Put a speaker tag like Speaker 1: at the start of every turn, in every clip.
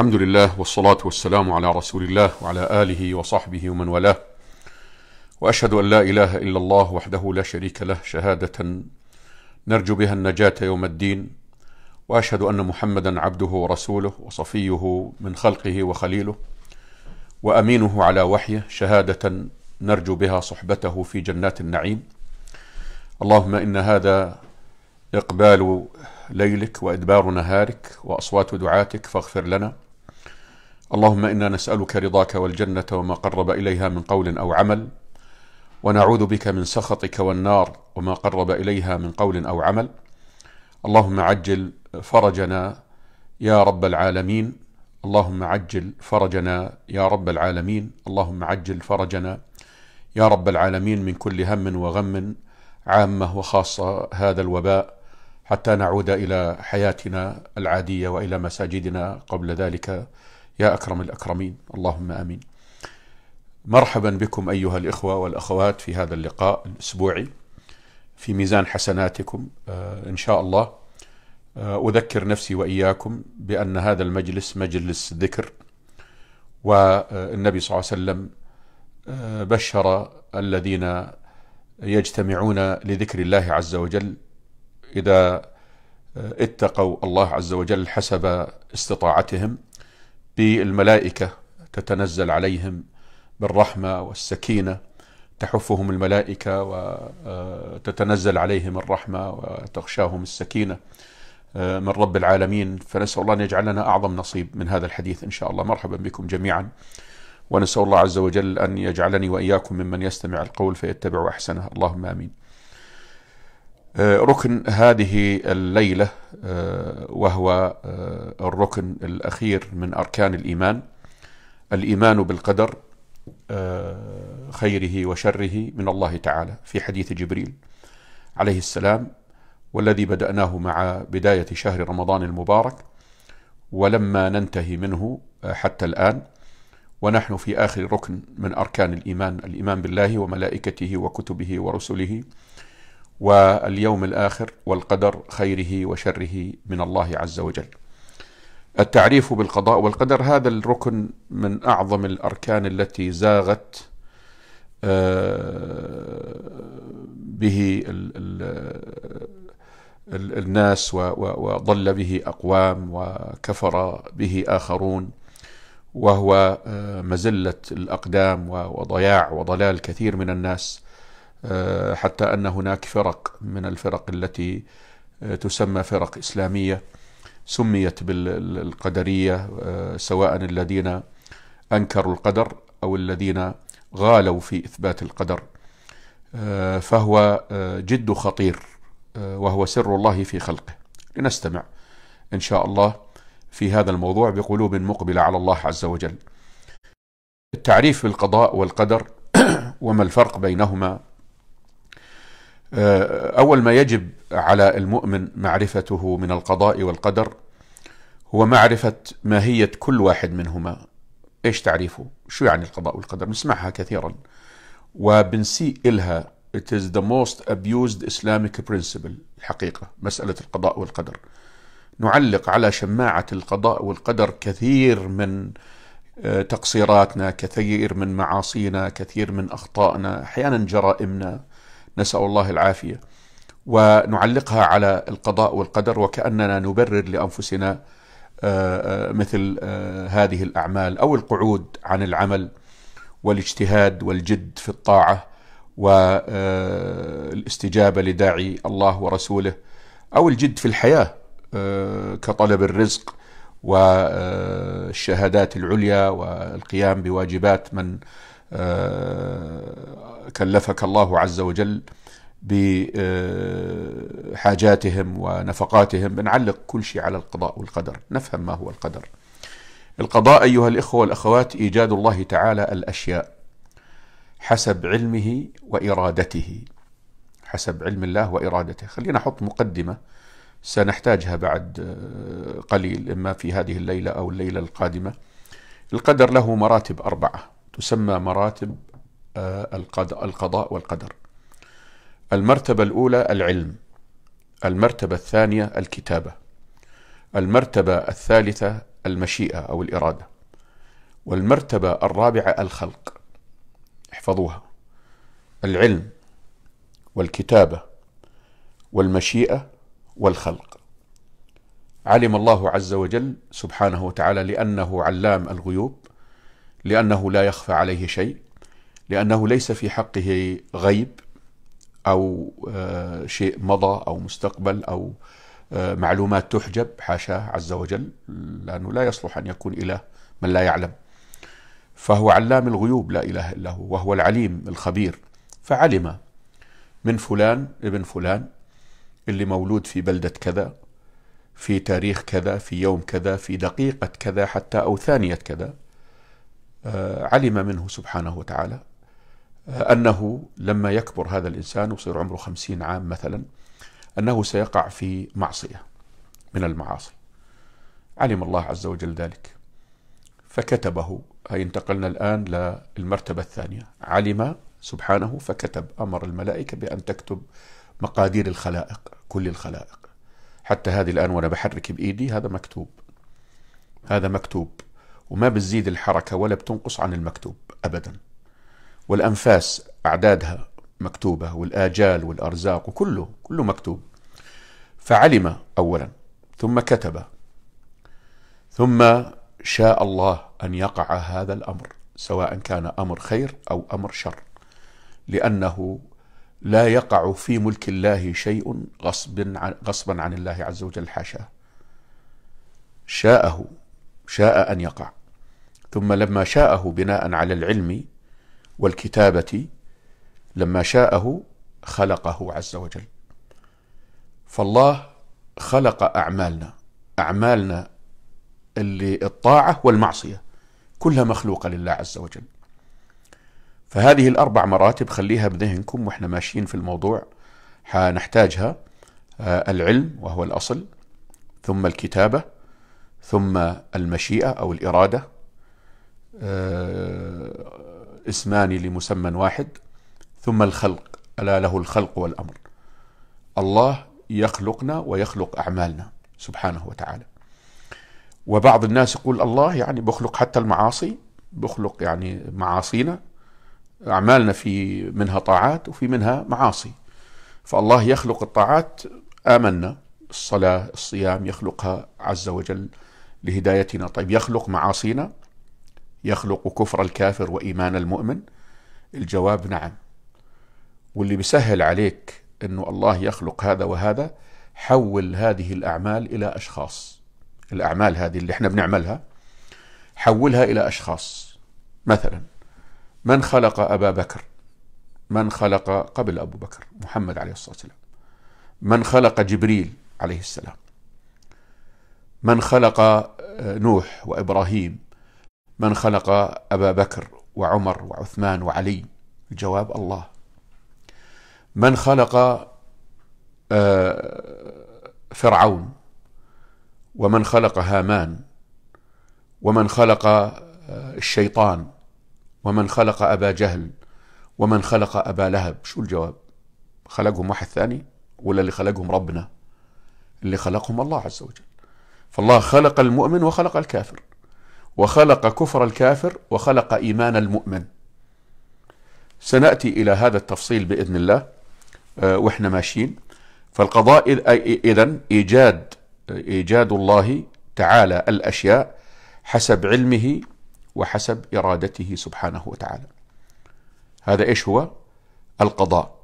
Speaker 1: الحمد لله والصلاة والسلام على رسول الله وعلى آله وصحبه ومن والاه وأشهد أن لا إله إلا الله وحده لا شريك له شهادة نرجو بها النجاة يوم الدين وأشهد أن محمدا عبده ورسوله وصفيه من خلقه وخليله وأمينه على وحيه شهادة نرجو بها صحبته في جنات النعيم اللهم إن هذا إقبال ليلك وإدبار نهارك وأصوات دعاتك فاغفر لنا اللهم انا نسالك رضاك والجنه وما قرب اليها من قول او عمل ونعوذ بك من سخطك والنار وما قرب اليها من قول او عمل اللهم عجل فرجنا يا رب العالمين اللهم عجل فرجنا يا رب العالمين اللهم عجل فرجنا يا رب العالمين من كل هم وغم عامه وخاصه هذا الوباء حتى نعود الى حياتنا العاديه والى مساجدنا قبل ذلك يا أكرم الأكرمين اللهم آمين مرحبا بكم أيها الإخوة والأخوات في هذا اللقاء الأسبوعي في ميزان حسناتكم آه، إن شاء الله آه، أذكر نفسي وإياكم بأن هذا المجلس مجلس ذكر والنبي صلى الله عليه وسلم آه، بشر الذين يجتمعون لذكر الله عز وجل إذا اتقوا الله عز وجل حسب استطاعتهم بالملائكة تتنزل عليهم بالرحمة والسكينة تحفهم الملائكة وتتنزل آه، عليهم الرحمة وتغشاهم السكينة آه، من رب العالمين فنسأل الله أن يجعل لنا أعظم نصيب من هذا الحديث إن شاء الله مرحبا بكم جميعا ونسأل الله عز وجل أن يجعلني وإياكم ممن يستمع القول فيتبع أحسنه اللهم آمين آه، ركن هذه الليله آه، وهو آه، الركن الاخير من اركان الايمان الايمان بالقدر خيره وشره من الله تعالى في حديث جبريل عليه السلام والذي بدأناه مع بداية شهر رمضان المبارك ولما ننتهي منه حتى الآن ونحن في آخر ركن من أركان الإيمان الإيمان بالله وملائكته وكتبه ورسله واليوم الآخر والقدر خيره وشره من الله عز وجل التعريف بالقضاء والقدر هذا الركن من أعظم الأركان التي زاغت آه، به الناس وضل به أقوام وكفر به آخرون وهو آه، مزلة الأقدام وضياع وضلال كثير من الناس آه، حتى ان هناك فرق من الفرق التي آه، تسمى فرق اسلاميه سميت بالقدريه آه، سواء الذين انكروا القدر او الذين غالوا في اثبات القدر فهو جد خطير وهو سر الله في خلقه لنستمع ان شاء الله في هذا الموضوع بقلوب مقبله على الله عز وجل التعريف بالقضاء والقدر وما الفرق بينهما آه، اول ما يجب على المؤمن معرفته من القضاء والقدر هو معرفه ماهيه كل واحد منهما ايش تعريفه شو يعني القضاء والقدر نسمعها كثيرا وبنسيء إلها it is the most abused Islamic principle الحقيقة مسألة القضاء والقدر نعلق على شماعة القضاء والقدر كثير من آه، تقصيراتنا كثير من معاصينا كثير من أخطائنا أحيانا جرائمنا نسأل الله العافية ونعلقها على القضاء والقدر وكأننا نبرر لأنفسنا آه، آه، مثل آه، هذه الأعمال أو القعود عن العمل والاجتهاد والجد في الطاعة والاستجابة لداعي الله ورسوله أو الجد في الحياة كطلب الرزق والشهادات العليا والقيام بواجبات من كلفك الله عز وجل بحاجاتهم آه، ونفقاتهم بنعلق كل شيء على القضاء والقدر نفهم ما هو القدر القضاء أيها الإخوة والأخوات إيجاد الله تعالى الأشياء حسب علمه وإرادته حسب علم الله وإرادته خلينا نحط مقدمة سنحتاجها بعد آه، قليل إما في هذه الليلة أو الليلة القادمة القدر له مراتب أربعة تسمى مراتب آه، القضاء والقدر المرتبة الأولى العلم المرتبة الثانية الكتابة المرتبة الثالثة المشيئة أو الإرادة والمرتبة الرابعة الخلق احفظوها العلم والكتابة والمشيئة والخلق علم الله عز وجل سبحانه وتعالى لأنه علام الغيوب لأنه لا يخفى عليه شيء لأنه ليس في حقه غيب أو آه، شيء مضى أو مستقبل أو آه، معلومات تحجب حاشاه عز وجل لأنه لا يصلح أن يكون إله من لا يعلم فهو علام الغيوب لا إله إلا هو وهو العليم الخبير فعلم من فلان ابن فلان اللي مولود في بلدة كذا في تاريخ كذا في يوم كذا في دقيقة كذا حتى أو ثانية كذا آه، علم منه سبحانه وتعالى أنه لما يكبر هذا الإنسان ويصير عمره خمسين عام مثلا أنه سيقع في معصية من المعاصي علم الله عز وجل ذلك فكتبه هي انتقلنا الآن للمرتبة الثانية علم سبحانه فكتب أمر الملائكة بأن تكتب مقادير الخلائق كل الخلائق حتى هذه الآن وأنا بحرك بإيدي هذا مكتوب هذا مكتوب وما بتزيد الحركة ولا بتنقص عن المكتوب أبداً والأنفاس أعدادها مكتوبة والآجال والأرزاق وكله كله مكتوب فعلم أولا ثم كتب ثم شاء الله أن يقع هذا الأمر سواء كان أمر خير أو أمر شر لأنه لا يقع في ملك الله شيء غصب عن غصبا عن الله عز وجل حاشاه شاءه شاء أن يقع ثم لما شاءه بناء على العلم والكتابة لما شاءه خلقه عز وجل فالله خلق أعمالنا أعمالنا اللي الطاعة والمعصية كلها مخلوقة لله عز وجل فهذه الأربع مراتب خليها بذهنكم وإحنا ماشيين في الموضوع حنحتاجها آه، العلم وهو الأصل ثم الكتابة ثم المشيئة أو الإرادة آه، اسمان لمسمى واحد ثم الخلق ألا له الخلق والأمر الله يخلقنا ويخلق أعمالنا سبحانه وتعالى وبعض الناس يقول الله يعني بخلق حتى المعاصي بخلق يعني معاصينا أعمالنا في منها طاعات وفي منها معاصي فالله يخلق الطاعات آمنا الصلاة الصيام يخلقها عز وجل لهدايتنا طيب يخلق معاصينا يخلق كفر الكافر وإيمان المؤمن الجواب نعم واللي بيسهل عليك أنه الله يخلق هذا وهذا حول هذه الأعمال إلى أشخاص الأعمال هذه اللي احنا بنعملها حولها إلى أشخاص مثلا من خلق أبا بكر من خلق قبل أبو بكر محمد عليه الصلاة والسلام من خلق جبريل عليه السلام من خلق نوح وإبراهيم من خلق أبا بكر وعمر وعثمان وعلي الجواب الله من خلق آه، فرعون ومن خلق هامان ومن خلق آه، الشيطان ومن خلق أبا جهل ومن خلق أبا لهب شو الجواب خلقهم واحد ثاني ولا اللي خلقهم ربنا اللي خلقهم الله عز وجل فالله خلق المؤمن وخلق الكافر وخلق كفر الكافر وخلق ايمان المؤمن. سناتي الى هذا التفصيل باذن الله آه، واحنا ماشيين. فالقضاء اذا ايجاد ايجاد الله تعالى الاشياء حسب علمه وحسب ارادته سبحانه وتعالى. هذا ايش هو؟ القضاء.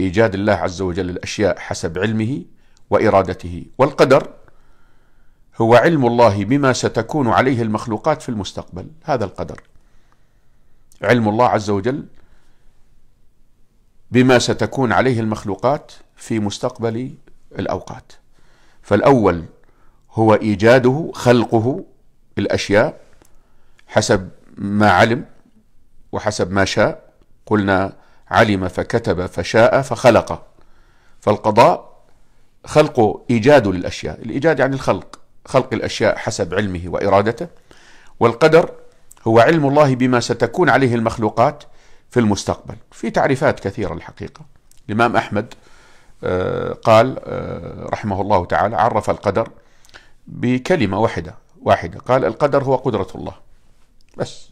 Speaker 1: ايجاد الله عز وجل الاشياء حسب علمه وارادته والقدر هو علم الله بما ستكون عليه المخلوقات في المستقبل هذا القدر علم الله عز وجل بما ستكون عليه المخلوقات في مستقبل الأوقات فالأول هو إيجاده خلقه الأشياء حسب ما علم وحسب ما شاء قلنا علم فكتب فشاء فخلق فالقضاء خلق إيجاد للأشياء الإيجاد يعني الخلق خلق الأشياء حسب علمه وإرادته والقدر هو علم الله بما ستكون عليه المخلوقات في المستقبل في تعريفات كثيرة الحقيقة الإمام أحمد آه، قال آه، رحمه الله تعالى عرف القدر بكلمة واحدة واحدة قال القدر هو قدرة الله بس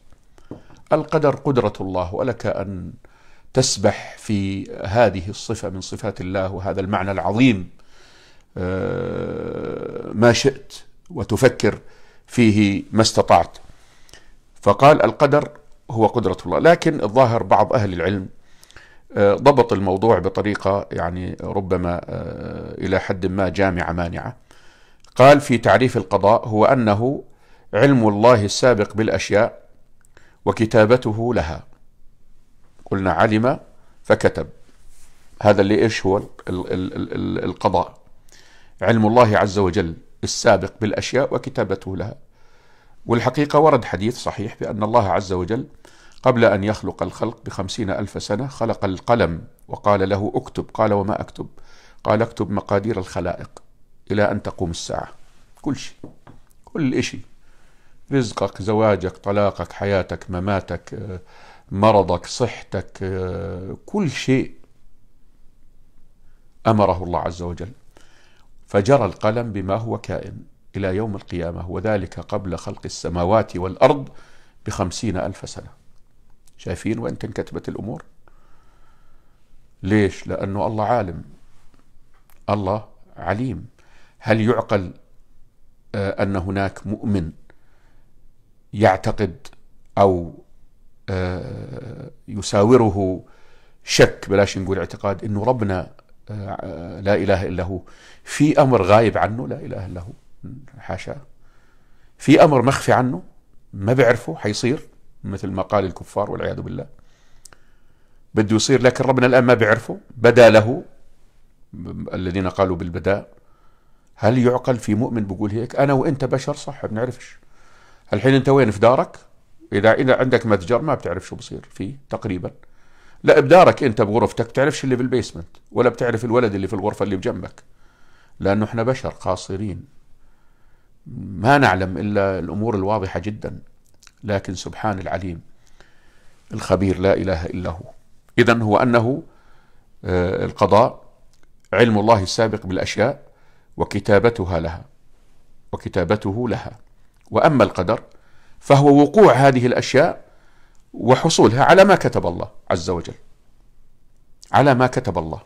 Speaker 1: القدر قدرة الله ولك أن تسبح في هذه الصفة من صفات الله وهذا المعنى العظيم آه، ما شئت وتفكر فيه ما استطعت فقال القدر هو قدرة الله لكن الظاهر بعض أهل العلم آه، ضبط الموضوع بطريقة يعني ربما آه، إلى حد ما جامعة مانعة قال في تعريف القضاء هو أنه علم الله السابق بالأشياء وكتابته لها قلنا علم فكتب هذا اللي إيش هو القضاء علم الله عز وجل السابق بالأشياء وكتابته لها والحقيقة ورد حديث صحيح بأن الله عز وجل قبل أن يخلق الخلق بخمسين ألف سنة خلق القلم وقال له اكتب قال وما أكتب قال اكتب مقادير الخلائق إلى أن تقوم الساعة كل شيء كل شيء رزقك زواجك طلاقك حياتك مماتك مرضك صحتك كل شيء أمره الله عز وجل فجرى القلم بما هو كائن إلى يوم القيامة وذلك قبل خلق السماوات والأرض بخمسين ألف سنة شايفين وين تنكتبت الأمور ليش لأنه الله عالم الله عليم هل يعقل آه، أن هناك مؤمن يعتقد أو آه، يساوره شك بلاش نقول اعتقاد أنه ربنا آه، لا إله إلا هو في أمر غايب عنه لا إله إلا هو حاشا في أمر مخفي عنه ما بيعرفه حيصير مثل ما قال الكفار والعياذ بالله بده يصير لكن ربنا الآن ما بيعرفه بدا له الذين قالوا بالبداء هل يعقل في مؤمن بقول هيك أنا وأنت بشر صح بنعرفش الحين أنت وين في دارك إذا إذا عندك متجر ما بتعرف شو بصير فيه تقريباً لا بدارك انت بغرفتك بتعرفش اللي في البيسمنت ولا بتعرف الولد اللي في الغرفه اللي بجنبك لانه احنا بشر قاصرين ما نعلم الا الامور الواضحه جدا لكن سبحان العليم الخبير لا اله الا هو اذا هو انه آه، القضاء علم الله السابق بالاشياء وكتابتها لها وكتابته لها واما القدر فهو وقوع هذه الاشياء وحصولها على ما كتب الله عز وجل على ما كتب الله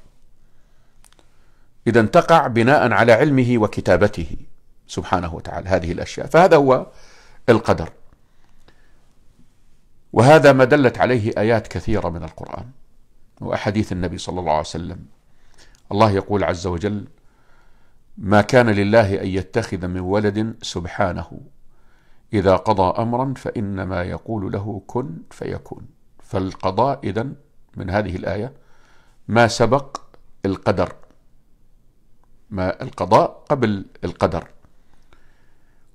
Speaker 1: إذا تقع بناء على علمه وكتابته سبحانه وتعالى هذه الأشياء فهذا هو القدر وهذا ما دلت عليه آيات كثيرة من القرآن وأحاديث النبي صلى الله عليه وسلم الله يقول عز وجل ما كان لله أن يتخذ من ولد سبحانه إذا قضى أمرا فإنما يقول له كن فيكون فالقضاء إذا من هذه الآية ما سبق القدر ما القضاء قبل القدر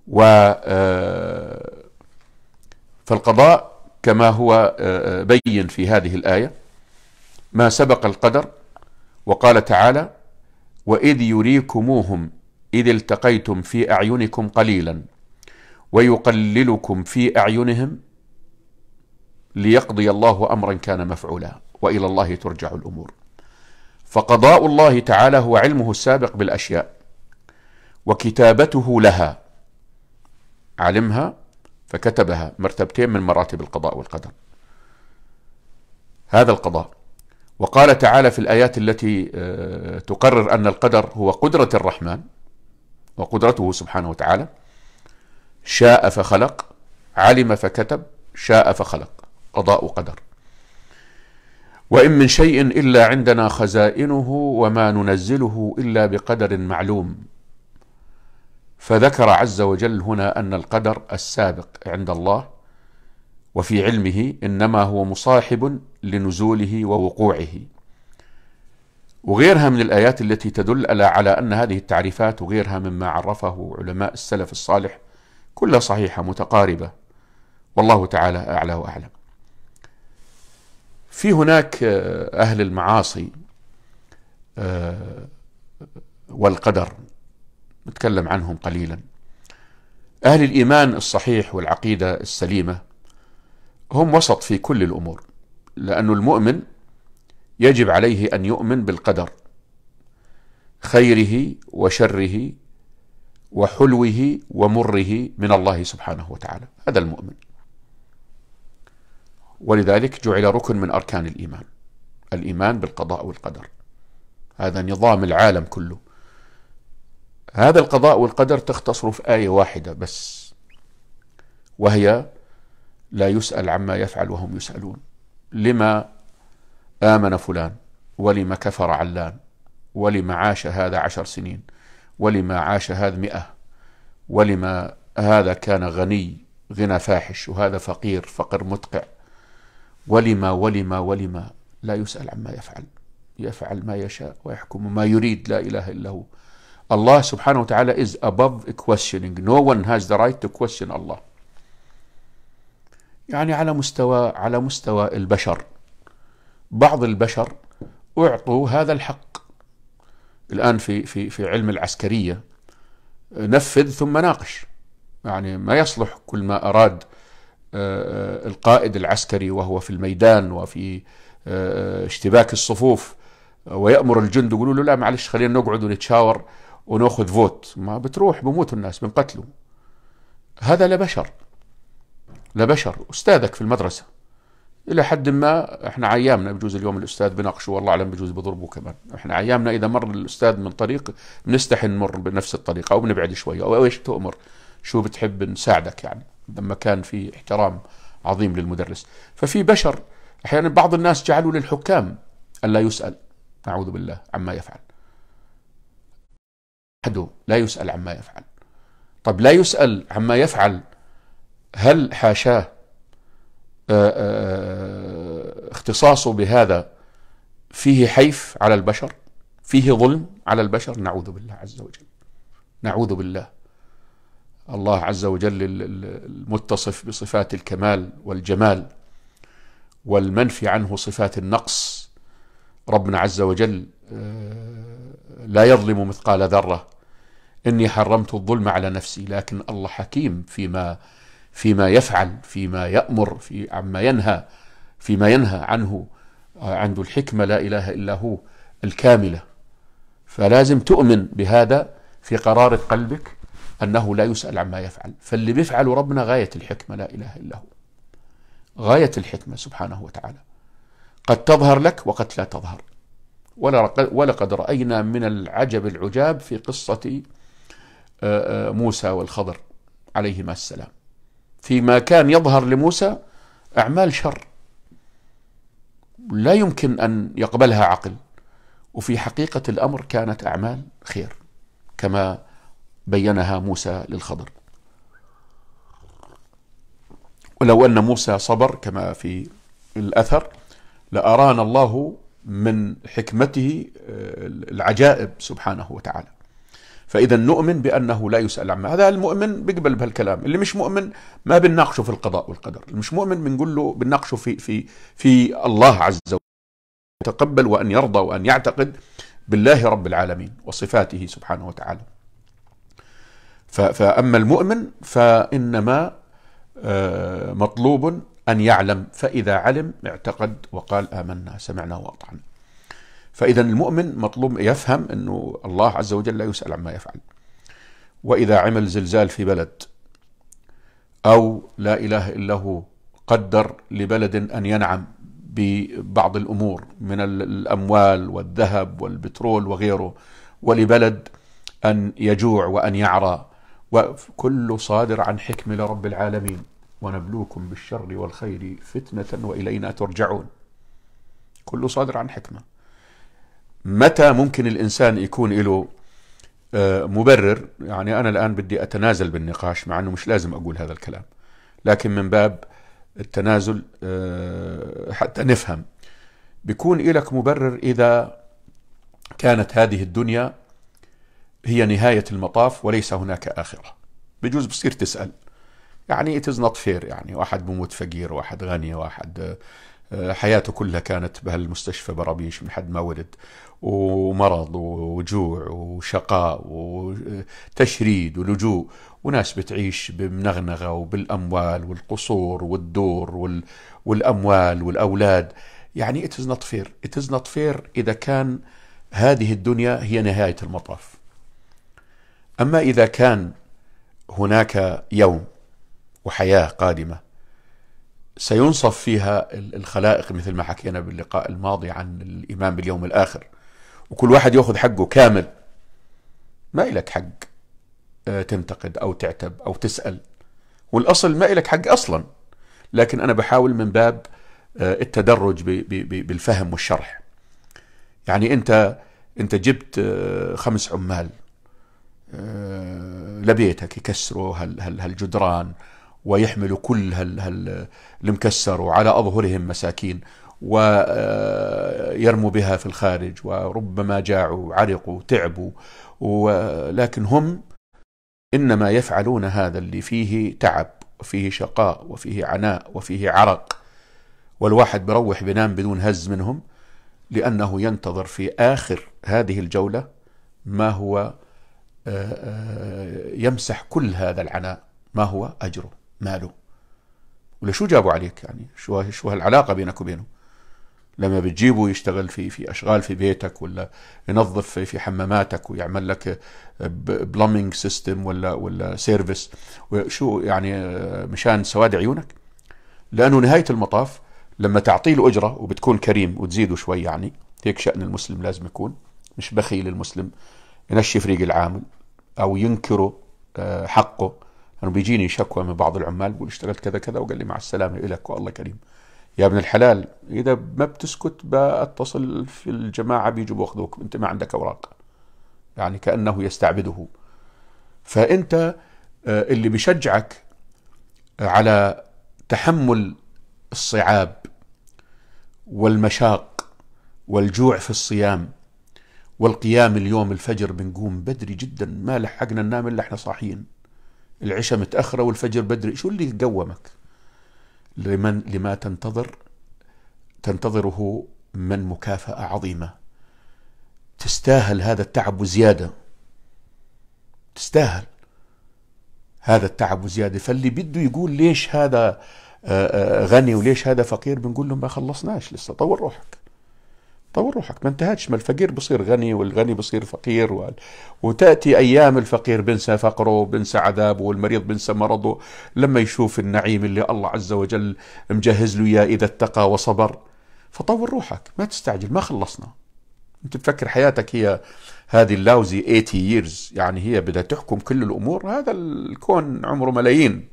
Speaker 1: و آه، فالقضاء كما هو آه، بين في هذه الآية ما سبق القدر وقال تعالى وإذ يريكموهم إذ التقيتم في أعينكم قليلا ويقللكم في أعينهم ليقضي الله امرا كان مفعولا والى الله ترجع الامور فقضاء الله تعالى هو علمه السابق بالاشياء وكتابته لها علمها فكتبها مرتبتين من مراتب القضاء والقدر هذا القضاء وقال تعالى في الايات التي آه، تقرر ان القدر هو قدره الرحمن وقدرته سبحانه وتعالى شاء فخلق علم فكتب شاء فخلق قضاء وقدر وان من شيء الا عندنا خزائنه وما ننزله الا بقدر معلوم فذكر عز وجل هنا ان القدر السابق عند الله وفي علمه انما هو مصاحب لنزوله ووقوعه وغيرها من الايات التي تدل على ان هذه التعريفات وغيرها مما عرفه علماء السلف الصالح كلها صحيحه متقاربه والله تعالى اعلى واعلم في هناك آه، أهل المعاصي آه، والقدر نتكلم عنهم قليلا أهل الإيمان الصحيح والعقيدة السليمة هم وسط في كل الأمور لأن المؤمن يجب عليه أن يؤمن بالقدر خيره وشره وحلوه ومره من الله سبحانه وتعالى هذا المؤمن ولذلك جعل ركن من أركان الإيمان الإيمان بالقضاء والقدر هذا نظام العالم كله هذا القضاء والقدر تختصر في آية واحدة بس وهي لا يسأل عما يفعل وهم يسألون لما آمن فلان ولما كفر علان ولما عاش هذا عشر سنين ولما عاش هذا مئة ولما هذا كان غني غنى فاحش وهذا فقير فقر متقع ولما ولما ولما لا يسأل عما يفعل يفعل ما يشاء ويحكم ما يريد لا إله إلا هو الله سبحانه وتعالى is above questioning no one has the right to question Allah يعني على مستوى على مستوى البشر بعض البشر أعطوا هذا الحق الآن في في في علم العسكرية نفذ ثم ناقش يعني ما يصلح كل ما أراد آه، آه، القائد العسكري وهو في الميدان وفي آه، اشتباك الصفوف ويأمر الجند يقولوا له لا معلش خلينا نقعد ونتشاور وناخذ فوت ما بتروح بموت الناس بنقتلوا هذا لبشر لبشر أستاذك في المدرسة إلى حد ما إحنا عيامنا بجوز اليوم الأستاذ بناقشه والله أعلم بجوز بضربه كمان إحنا عيامنا إذا مر الأستاذ من طريق بنستحي نمر بنفس الطريقة أو بنبعد شوية أو إيش تؤمر شو بتحب نساعدك يعني لما كان في احترام عظيم للمدرس ففي بشر أحيانا بعض الناس جعلوا للحكام ألا يسأل أعوذ بالله عما يفعل أحد لا يسأل عما يفعل طب لا يسأل عما يفعل هل حاشاه آه، آه، آه، اختصاصه بهذا فيه حيف على البشر فيه ظلم على البشر نعوذ بالله عز وجل نعوذ بالله الله عز وجل المتصف بصفات الكمال والجمال والمنفي عنه صفات النقص ربنا عز وجل آه، لا يظلم مثقال ذره اني حرمت الظلم على نفسي لكن الله حكيم فيما فيما يفعل فيما يامر في عما ينهى فيما ينهى عنه آه، عنده الحكمه لا اله الا هو الكامله فلازم تؤمن بهذا في قراره قلبك أنه لا يسأل عما يفعل فاللي بيفعله ربنا غاية الحكمة لا إله إلا هو غاية الحكمة سبحانه وتعالى قد تظهر لك وقد لا تظهر ولقد رأينا من العجب العجاب في قصة آه، آه، موسى والخضر عليهما السلام فيما كان يظهر لموسى أعمال شر لا يمكن أن يقبلها عقل وفي حقيقة الأمر كانت أعمال خير كما بينها موسى للخضر ولو أن موسى صبر كما في الأثر لأرانا الله من حكمته آه، العجائب سبحانه وتعالى فإذا نؤمن بأنه لا يسأل عما هذا المؤمن بيقبل بهالكلام اللي مش مؤمن ما بنناقشه في القضاء والقدر اللي مش مؤمن بنقول له بنناقشه في في في الله عز وجل يتقبل وأن يرضى وأن يعتقد بالله رب العالمين وصفاته سبحانه وتعالى فأما المؤمن فإنما آه، مطلوب أن يعلم فإذا علم اعتقد وقال آمنا سمعنا وأطعنا فإذا المؤمن مطلوب يفهم أنه الله عز وجل لا يسأل عما يفعل وإذا عمل زلزال في بلد أو لا إله إلا هو قدر لبلد أن ينعم ببعض الأمور من الأموال والذهب والبترول وغيره ولبلد أن يجوع وأن يعرى وكله صادر عن حكمة لرب العالمين ونبلوكم بالشر والخير فتنة وإلينا ترجعون كله صادر عن حكمة متى ممكن الإنسان يكون له آه، مبرر يعني أنا الآن بدي أتنازل بالنقاش مع أنه مش لازم أقول هذا الكلام لكن من باب التنازل آه، حتى نفهم بيكون إلك مبرر إذا كانت هذه الدنيا هي نهاية المطاف وليس هناك آخرة بجوز بصير تسأل يعني it is not fair يعني واحد بموت فقير واحد غني واحد آه، حياته كلها كانت بهالمستشفى برابيش من حد ما ولد ومرض وجوع وشقاء وتشريد ولجوء وناس بتعيش بمنغنغة وبالأموال والقصور والدور والأموال والأولاد يعني it is not fair it is not fair إذا كان هذه الدنيا هي نهاية المطاف أما إذا كان هناك يوم وحياة قادمة سينصف فيها الخلائق مثل ما حكينا باللقاء الماضي عن الإيمان باليوم الآخر وكل واحد يأخذ حقه كامل ما إلك حق آه، تنتقد أو تعتب أو تسأل والأصل ما إلك حق أصلا لكن أنا بحاول من باب آه، التدرج بالفهم والشرح يعني أنت أنت جبت آه، خمس عمال آه، لبيتك يكسروا هالجدران ويحملوا كل المكسر وعلى أظهرهم مساكين ويرموا آه، بها في الخارج وربما جاعوا وعرقوا وتعبوا ولكن هم إنما يفعلون هذا اللي فيه تعب وفيه شقاء وفيه عناء وفيه عرق والواحد بروح بنام بدون هز منهم لأنه ينتظر في آخر هذه الجولة ما هو يمسح كل هذا العناء ما هو أجره ماله ولشو جابوا عليك يعني شو شو هالعلاقة بينك وبينه لما بتجيبه يشتغل في في اشغال في بيتك ولا ينظف في, في حماماتك ويعمل لك بلومينج سيستم ولا ولا سيرفيس شو يعني مشان سواد عيونك لانه نهايه المطاف لما تعطيه له اجره وبتكون كريم وتزيده شوي يعني هيك شان المسلم لازم يكون مش بخيل المسلم ينشف ريق العامل او ينكروا آه، حقه لانه بيجيني شكوى من بعض العمال بيقول اشتغلت كذا كذا وقال لي مع السلامه لك والله كريم يا ابن الحلال اذا ما بتسكت بتصل في الجماعه بيجوا بياخذوك انت ما عندك اوراق يعني كانه يستعبده فانت آه، اللي بشجعك آه، على تحمل الصعاب والمشاق والجوع في الصيام والقيام اليوم الفجر بنقوم بدري جدا ما لحقنا ننام الا احنا صاحيين العشاء متاخره والفجر بدري شو اللي قومك لمن لما تنتظر تنتظره من مكافاه عظيمه تستاهل هذا التعب وزياده تستاهل هذا التعب وزياده فاللي بده يقول ليش هذا آه، آه، غني وليش هذا فقير بنقول له ما خلصناش لسه طور روحك طور روحك ما انتهتش ما الفقير بصير غني والغني بصير فقير و... وتأتي أيام الفقير بنسى فقره بنسى عذابه والمريض بنسى مرضه لما يشوف النعيم اللي الله عز وجل مجهز له إياه إذا اتقى وصبر فطور روحك ما تستعجل ما خلصنا أنت تفكر حياتك هي هذه اللاوزي 80 years يعني هي بدها تحكم كل الأمور هذا الكون عمره ملايين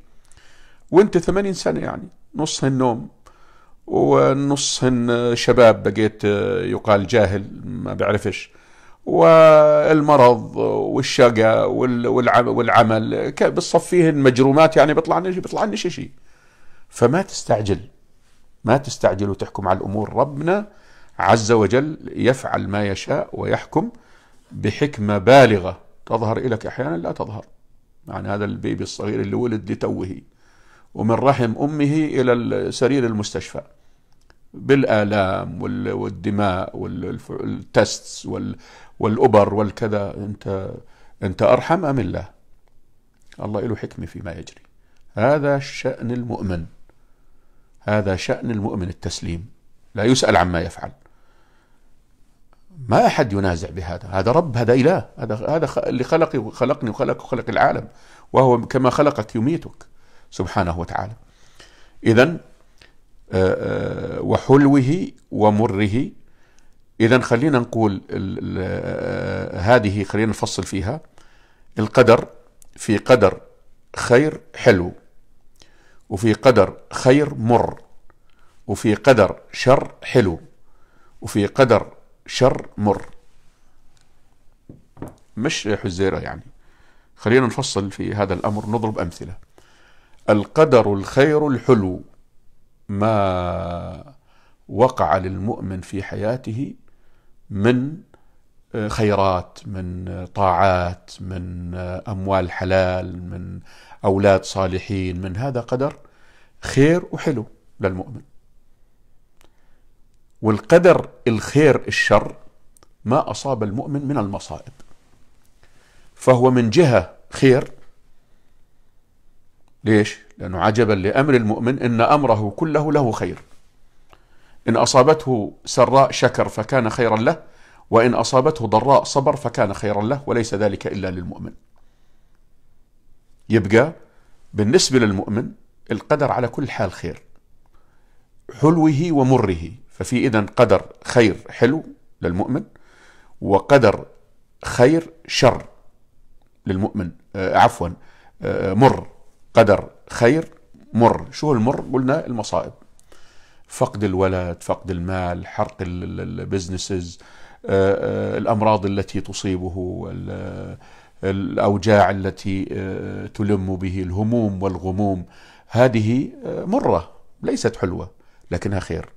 Speaker 1: وانت 80 سنة يعني نص النوم ونصهن شباب بقيت يقال جاهل ما بعرفش والمرض والشقة والعمل بتصفيهن مجرومات يعني بيطلع لنا بيطلع لنا شيء فما تستعجل ما تستعجل وتحكم على الأمور ربنا عز وجل يفعل ما يشاء ويحكم بحكمة بالغة تظهر لك أحيانا لا تظهر يعني هذا البيبي الصغير اللي ولد لتوه ومن رحم أمه إلى سرير المستشفى بالآلام والدماء والتستس والأبر والكذا أنت أنت أرحم أم الله الله له حكمة فيما يجري هذا شأن المؤمن هذا شأن المؤمن التسليم لا يسأل عما يفعل ما أحد ينازع بهذا هذا رب هذا إله هذا هذا اللي خلقي وخلقني وخلق وخلق العالم وهو كما خلقك يميتك سبحانه وتعالى إذا آه، آه، وحلوه ومره إذا خلينا نقول آه، هذه خلينا نفصل فيها القدر في قدر خير حلو وفي قدر خير مر وفي قدر شر حلو وفي قدر شر مر مش حزيرة يعني خلينا نفصل في هذا الأمر نضرب أمثلة القدر الخير الحلو ما وقع للمؤمن في حياته من آه، خيرات من آه، طاعات من آه، اموال حلال من اولاد صالحين من هذا قدر خير وحلو للمؤمن والقدر الخير الشر ما اصاب المؤمن من المصائب فهو من جهه خير ليش؟ لأنه عجبا لأمر المؤمن إن أمره كله له خير إن أصابته سراء شكر فكان خيرا له وإن أصابته ضراء صبر فكان خيرا له وليس ذلك إلا للمؤمن يبقى بالنسبة للمؤمن القدر على كل حال خير حلوه ومره ففي إذن قدر خير حلو للمؤمن وقدر خير شر للمؤمن آه، عفوا آه، مر قدر خير مر شو المر قلنا المصائب فقد الولد فقد المال حرق البزنسز آه، آه، الأمراض التي تصيبه الأوجاع التي آه، تلم به الهموم والغموم هذه مرة ليست حلوة لكنها خير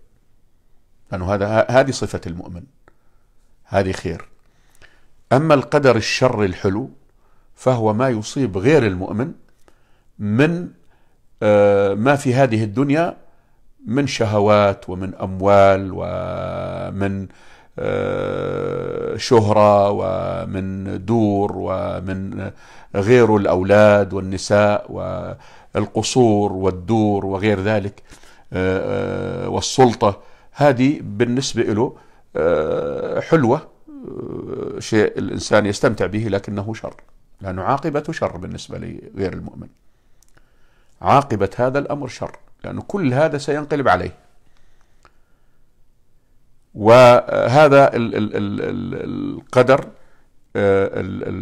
Speaker 1: لأنه هذا هذه صفة المؤمن هذه خير أما القدر الشر الحلو فهو ما يصيب غير المؤمن من آه، ما في هذه الدنيا من شهوات ومن أموال ومن آه، شهرة ومن دور ومن غير الأولاد والنساء والقصور والدور وغير ذلك آه، والسلطة هذه بالنسبة له حلوة شيء الإنسان يستمتع به لكنه شر لأنه عاقبته شر بالنسبة لغير المؤمن عاقبة هذا الأمر شر لأنه كل هذا سينقلب عليه وهذا القدر آه، آه،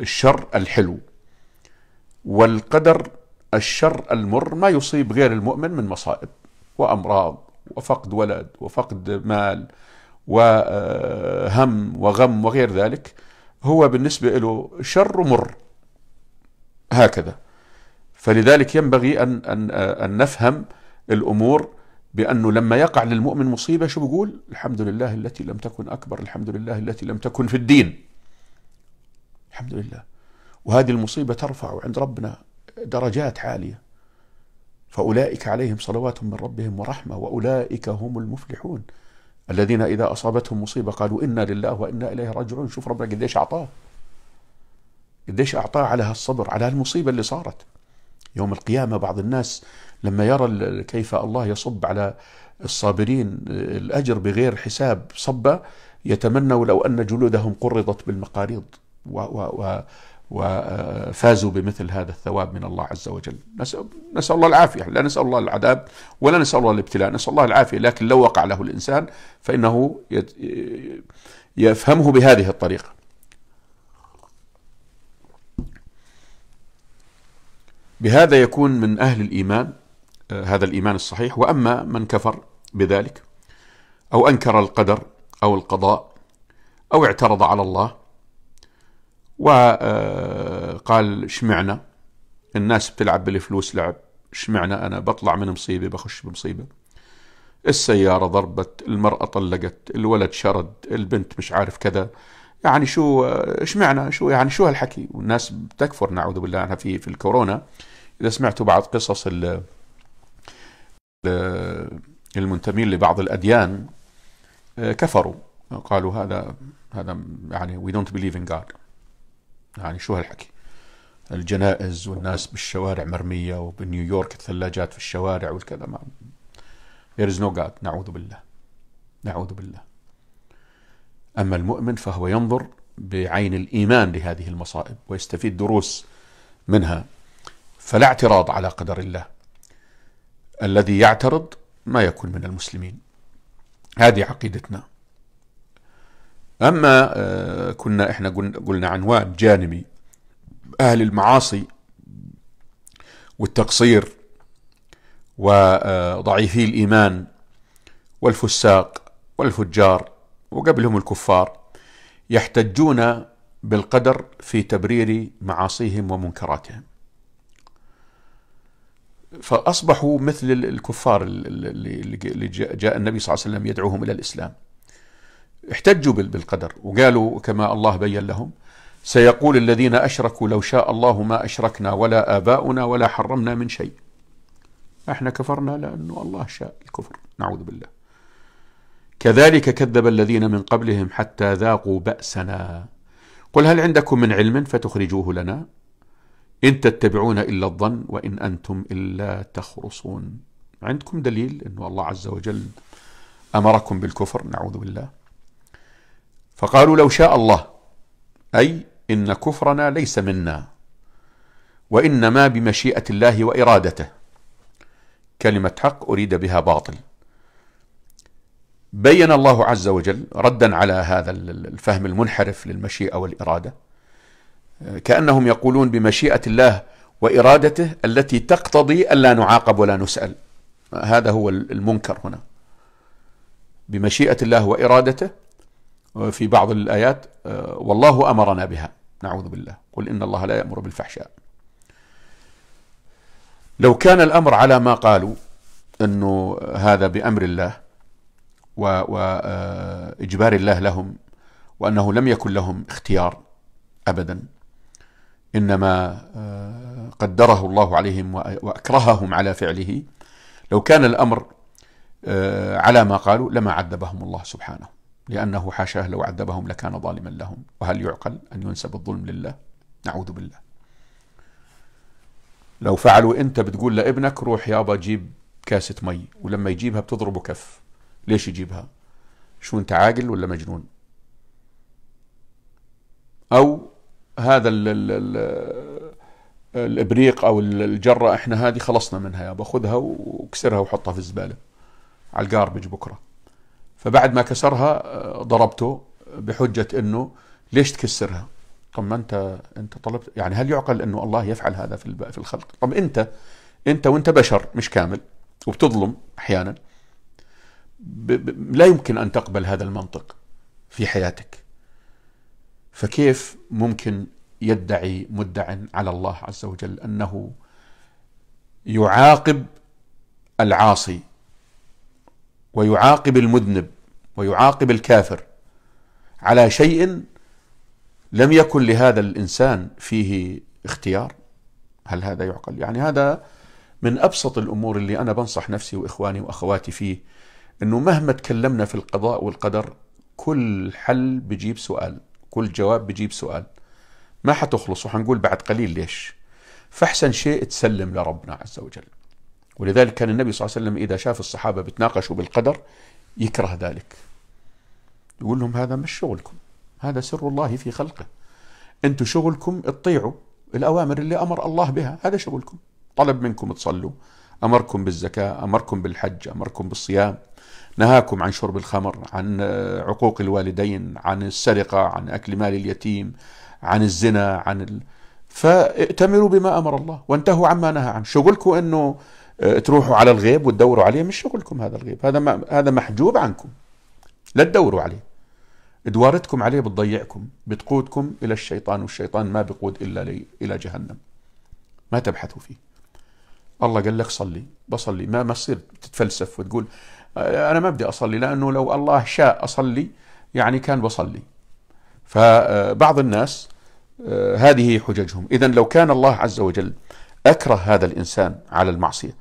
Speaker 1: الشر الحلو والقدر الشر المر ما يصيب غير المؤمن من مصائب وأمراض وفقد ولد وفقد مال وهم وغم وغير ذلك هو بالنسبة له شر مر هكذا فلذلك ينبغي أن, أن, أن نفهم الأمور بأنه لما يقع للمؤمن مصيبة شو بيقول الحمد لله التي لم تكن أكبر الحمد لله التي لم تكن في الدين الحمد لله وهذه المصيبة ترفع عند ربنا درجات عالية فأولئك عليهم صلوات من ربهم ورحمة وأولئك هم المفلحون الذين إذا أصابتهم مصيبة قالوا إنا لله وإنا إليه راجعون شوف ربنا قديش أعطاه قديش أعطاه على هالصبر على هالمصيبة اللي صارت يوم القيامة بعض الناس لما يرى كيف الله يصب على الصابرين الأجر بغير حساب صبة يتمنوا لو أن جلودهم قرضت بالمقاريض و و وفازوا بمثل هذا الثواب من الله عز وجل نسأل, نسأل الله العافية لا نسأل الله العذاب ولا نسأل الله الابتلاء نسأل الله العافية لكن لو وقع له الإنسان فإنه يفهمه بهذه الطريقة بهذا يكون من أهل الإيمان آه، هذا الإيمان الصحيح وأما من كفر بذلك أو أنكر القدر أو القضاء أو اعترض على الله وقال آه، شمعنا الناس بتلعب بالفلوس لعب شمعنا أنا بطلع من مصيبة بخش بمصيبة السيارة ضربت المرأة طلقت الولد شرد البنت مش عارف كذا يعني شو معنى شو يعني شو هالحكي والناس بتكفر نعوذ بالله انا في في الكورونا اذا سمعتوا بعض قصص ال المنتمين لبعض الاديان آه، كفروا قالوا هذا هذا يعني وي دونت بليف ان جاد يعني شو هالحكي الجنائز والناس بالشوارع مرميه وبنيويورك الثلاجات في الشوارع والكذا ما ذير از نو جاد نعوذ بالله نعوذ بالله أما المؤمن فهو ينظر بعين الإيمان لهذه المصائب ويستفيد دروس منها فلا اعتراض على قدر الله الذي يعترض ما يكون من المسلمين هذه عقيدتنا أما آه، كنا إحنا قلنا عنوان جانبي أهل المعاصي والتقصير وضعيفي الإيمان والفساق والفجار وقبلهم الكفار يحتجون بالقدر في تبرير معاصيهم ومنكراتهم فأصبحوا مثل الكفار اللي جاء النبي صلى الله عليه وسلم يدعوهم إلى الإسلام احتجوا بالقدر وقالوا كما الله بين لهم سيقول الذين أشركوا لو شاء الله ما أشركنا ولا آباؤنا ولا حرمنا من شيء احنا كفرنا لأنه الله شاء الكفر نعوذ بالله كذلك كذب الذين من قبلهم حتى ذاقوا بأسنا قل هل عندكم من علم فتخرجوه لنا إن تتبعون إلا الظن وإن أنتم إلا تخرصون عندكم دليل أنه الله عز وجل أمركم بالكفر نعوذ بالله فقالوا لو شاء الله أي إن كفرنا ليس منا وإنما بمشيئة الله وإرادته كلمة حق أريد بها باطل بين الله عز وجل ردا على هذا الفهم المنحرف للمشيئه والاراده آه، كانهم يقولون بمشيئه الله وارادته التي تقتضي الا نعاقب ولا نسال هذا هو المنكر هنا بمشيئه الله وارادته آه، في بعض الايات آه، والله امرنا بها نعوذ بالله قل ان الله لا يامر بالفحشاء لو كان الامر على ما قالوا انه هذا بامر الله واجبار آه، الله لهم وانه لم يكن لهم اختيار ابدا انما آه، قدره الله عليهم واكرههم على فعله لو كان الامر آه، على ما قالوا لما عذبهم الله سبحانه لانه حاشاه لو عذبهم لكان ظالما لهم وهل يعقل ان ينسب الظلم لله نعوذ بالله لو فعلوا انت بتقول لابنك روح يابا جيب كاسه مي ولما يجيبها بتضربه كف ليش يجيبها شو انت عاقل ولا مجنون او هذا ال ال ال الابريق او الجره احنا هذه خلصنا منها يا باخذها وكسرها وحطها في الزباله على الجاربج بكره فبعد ما كسرها آه، ضربته بحجه انه ليش تكسرها طب ما انت انت طلبت يعني هل يعقل انه الله يفعل هذا في في الخلق طب انت انت وانت بشر مش كامل وبتظلم احيانا لا يمكن أن تقبل هذا المنطق في حياتك فكيف ممكن يدعي مدع على الله عز وجل أنه يعاقب العاصي ويعاقب المذنب ويعاقب الكافر على شيء لم يكن لهذا الانسان فيه اختيار هل هذا يعقل؟ يعني هذا من ابسط الامور اللي انا بنصح نفسي واخواني واخواتي فيه انه مهما تكلمنا في القضاء والقدر كل حل بجيب سؤال كل جواب بجيب سؤال ما حتخلص وحنقول بعد قليل ليش فاحسن شيء تسلم لربنا عز وجل ولذلك كان النبي صلى الله عليه وسلم اذا شاف الصحابه بيتناقشوا بالقدر يكره ذلك يقول لهم هذا مش شغلكم هذا سر الله في خلقه انتم شغلكم تطيعوا الاوامر اللي امر الله بها هذا شغلكم طلب منكم تصلوا امركم بالزكاه امركم بالحج امركم بالصيام نهاكم عن شرب الخمر عن آه، عقوق الوالدين عن السرقة عن أكل مال اليتيم عن الزنا عن ال... فائتمروا بما أمر الله وانتهوا عما نهى عنه شغلكم أنه آه، تروحوا على الغيب وتدوروا عليه مش شغلكم هذا الغيب هذا ما... هذا محجوب عنكم لا تدوروا عليه ادوارتكم عليه بتضيعكم بتقودكم إلى الشيطان والشيطان ما بقود إلا لي... إلى جهنم ما تبحثوا فيه الله قال لك صلي بصلي ما ما تصير تتفلسف وتقول انا ما بدي اصلي لانه لو الله شاء اصلي يعني كان بصلي فبعض آه، الناس آه، هذه حججهم اذا لو كان الله عز وجل اكره هذا الانسان على المعصيه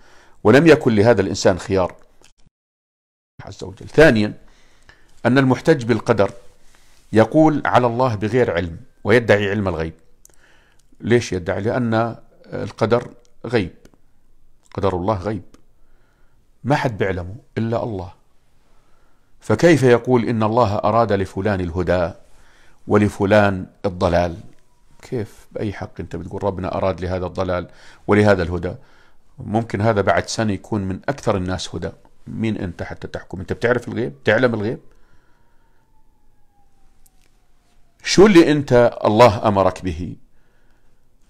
Speaker 1: ولم يكن لهذا الانسان خيار عز وجل ثانيا ان المحتج بالقدر يقول على الله بغير علم ويدعي علم الغيب ليش يدعي لان القدر غيب قدر الله غيب ما حد بيعلمه إلا الله فكيف يقول إن الله أراد لفلان الهدى ولفلان الضلال كيف بأي حق أنت بتقول ربنا أراد لهذا الضلال ولهذا الهدى ممكن هذا بعد سنة يكون من أكثر الناس هدى مين أنت حتى تحكم أنت بتعرف الغيب تعلم الغيب شو اللي أنت الله أمرك به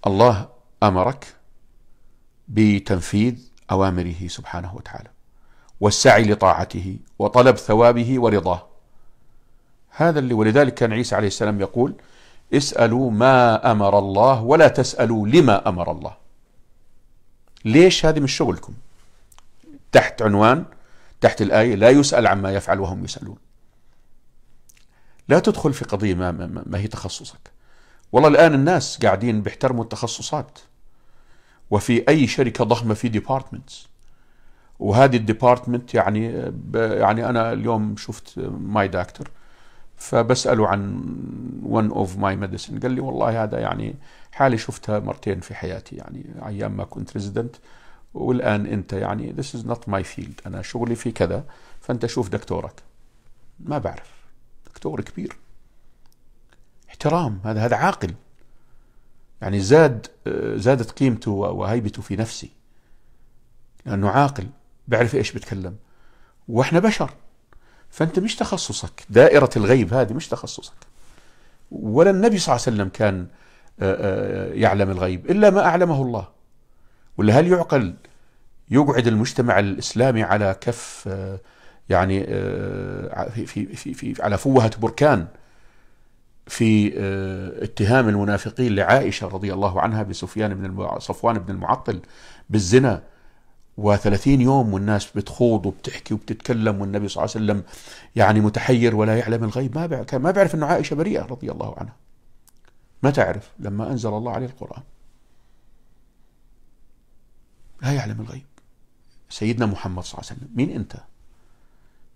Speaker 1: الله أمرك بتنفيذ أوامره سبحانه وتعالى والسعي لطاعته وطلب ثوابه ورضاه هذا اللي ولذلك كان عيسى عليه السلام يقول اسألوا ما أمر الله ولا تسألوا لما أمر الله ليش هذه من شغلكم تحت عنوان تحت الآية لا يسأل عما يفعل وهم يسألون لا تدخل في قضية ما, ما, ما هي تخصصك والله الآن الناس قاعدين بيحترموا التخصصات وفي أي شركة ضخمة في ديبارتمنتس وهذه الديبارتمنت يعني يعني انا اليوم شفت ماي دكتور فبساله عن ون اوف ماي ميديسن قال لي والله هذا يعني حالي شفتها مرتين في حياتي يعني ايام ما كنت ريزيدنت والان انت يعني ذس از نوت ماي فيلد انا شغلي في كذا فانت شوف دكتورك ما بعرف دكتور كبير احترام هذا هذا عاقل يعني زاد آه، زادت قيمته وهيبته في نفسي لانه عاقل بيعرف ايش بتكلم واحنا بشر فانت مش تخصصك دائره الغيب هذه مش تخصصك ولا النبي صلى الله عليه وسلم كان آه، آه، يعلم الغيب الا ما اعلمه الله ولا هل يعقل يقعد المجتمع الاسلامي على كف آه، يعني في في في على فوهه بركان في اتهام المنافقين لعائشه رضي الله عنها بسفيان بن صفوان بن المعطل بالزنا و30 يوم والناس بتخوض وبتحكي وبتتكلم والنبي صلى الله عليه وسلم يعني متحير ولا يعلم الغيب ما كان ما بيعرف انه عائشه بريئه رضي الله عنها ما تعرف لما انزل الله عليه القران لا يعلم الغيب سيدنا محمد صلى الله عليه وسلم مين انت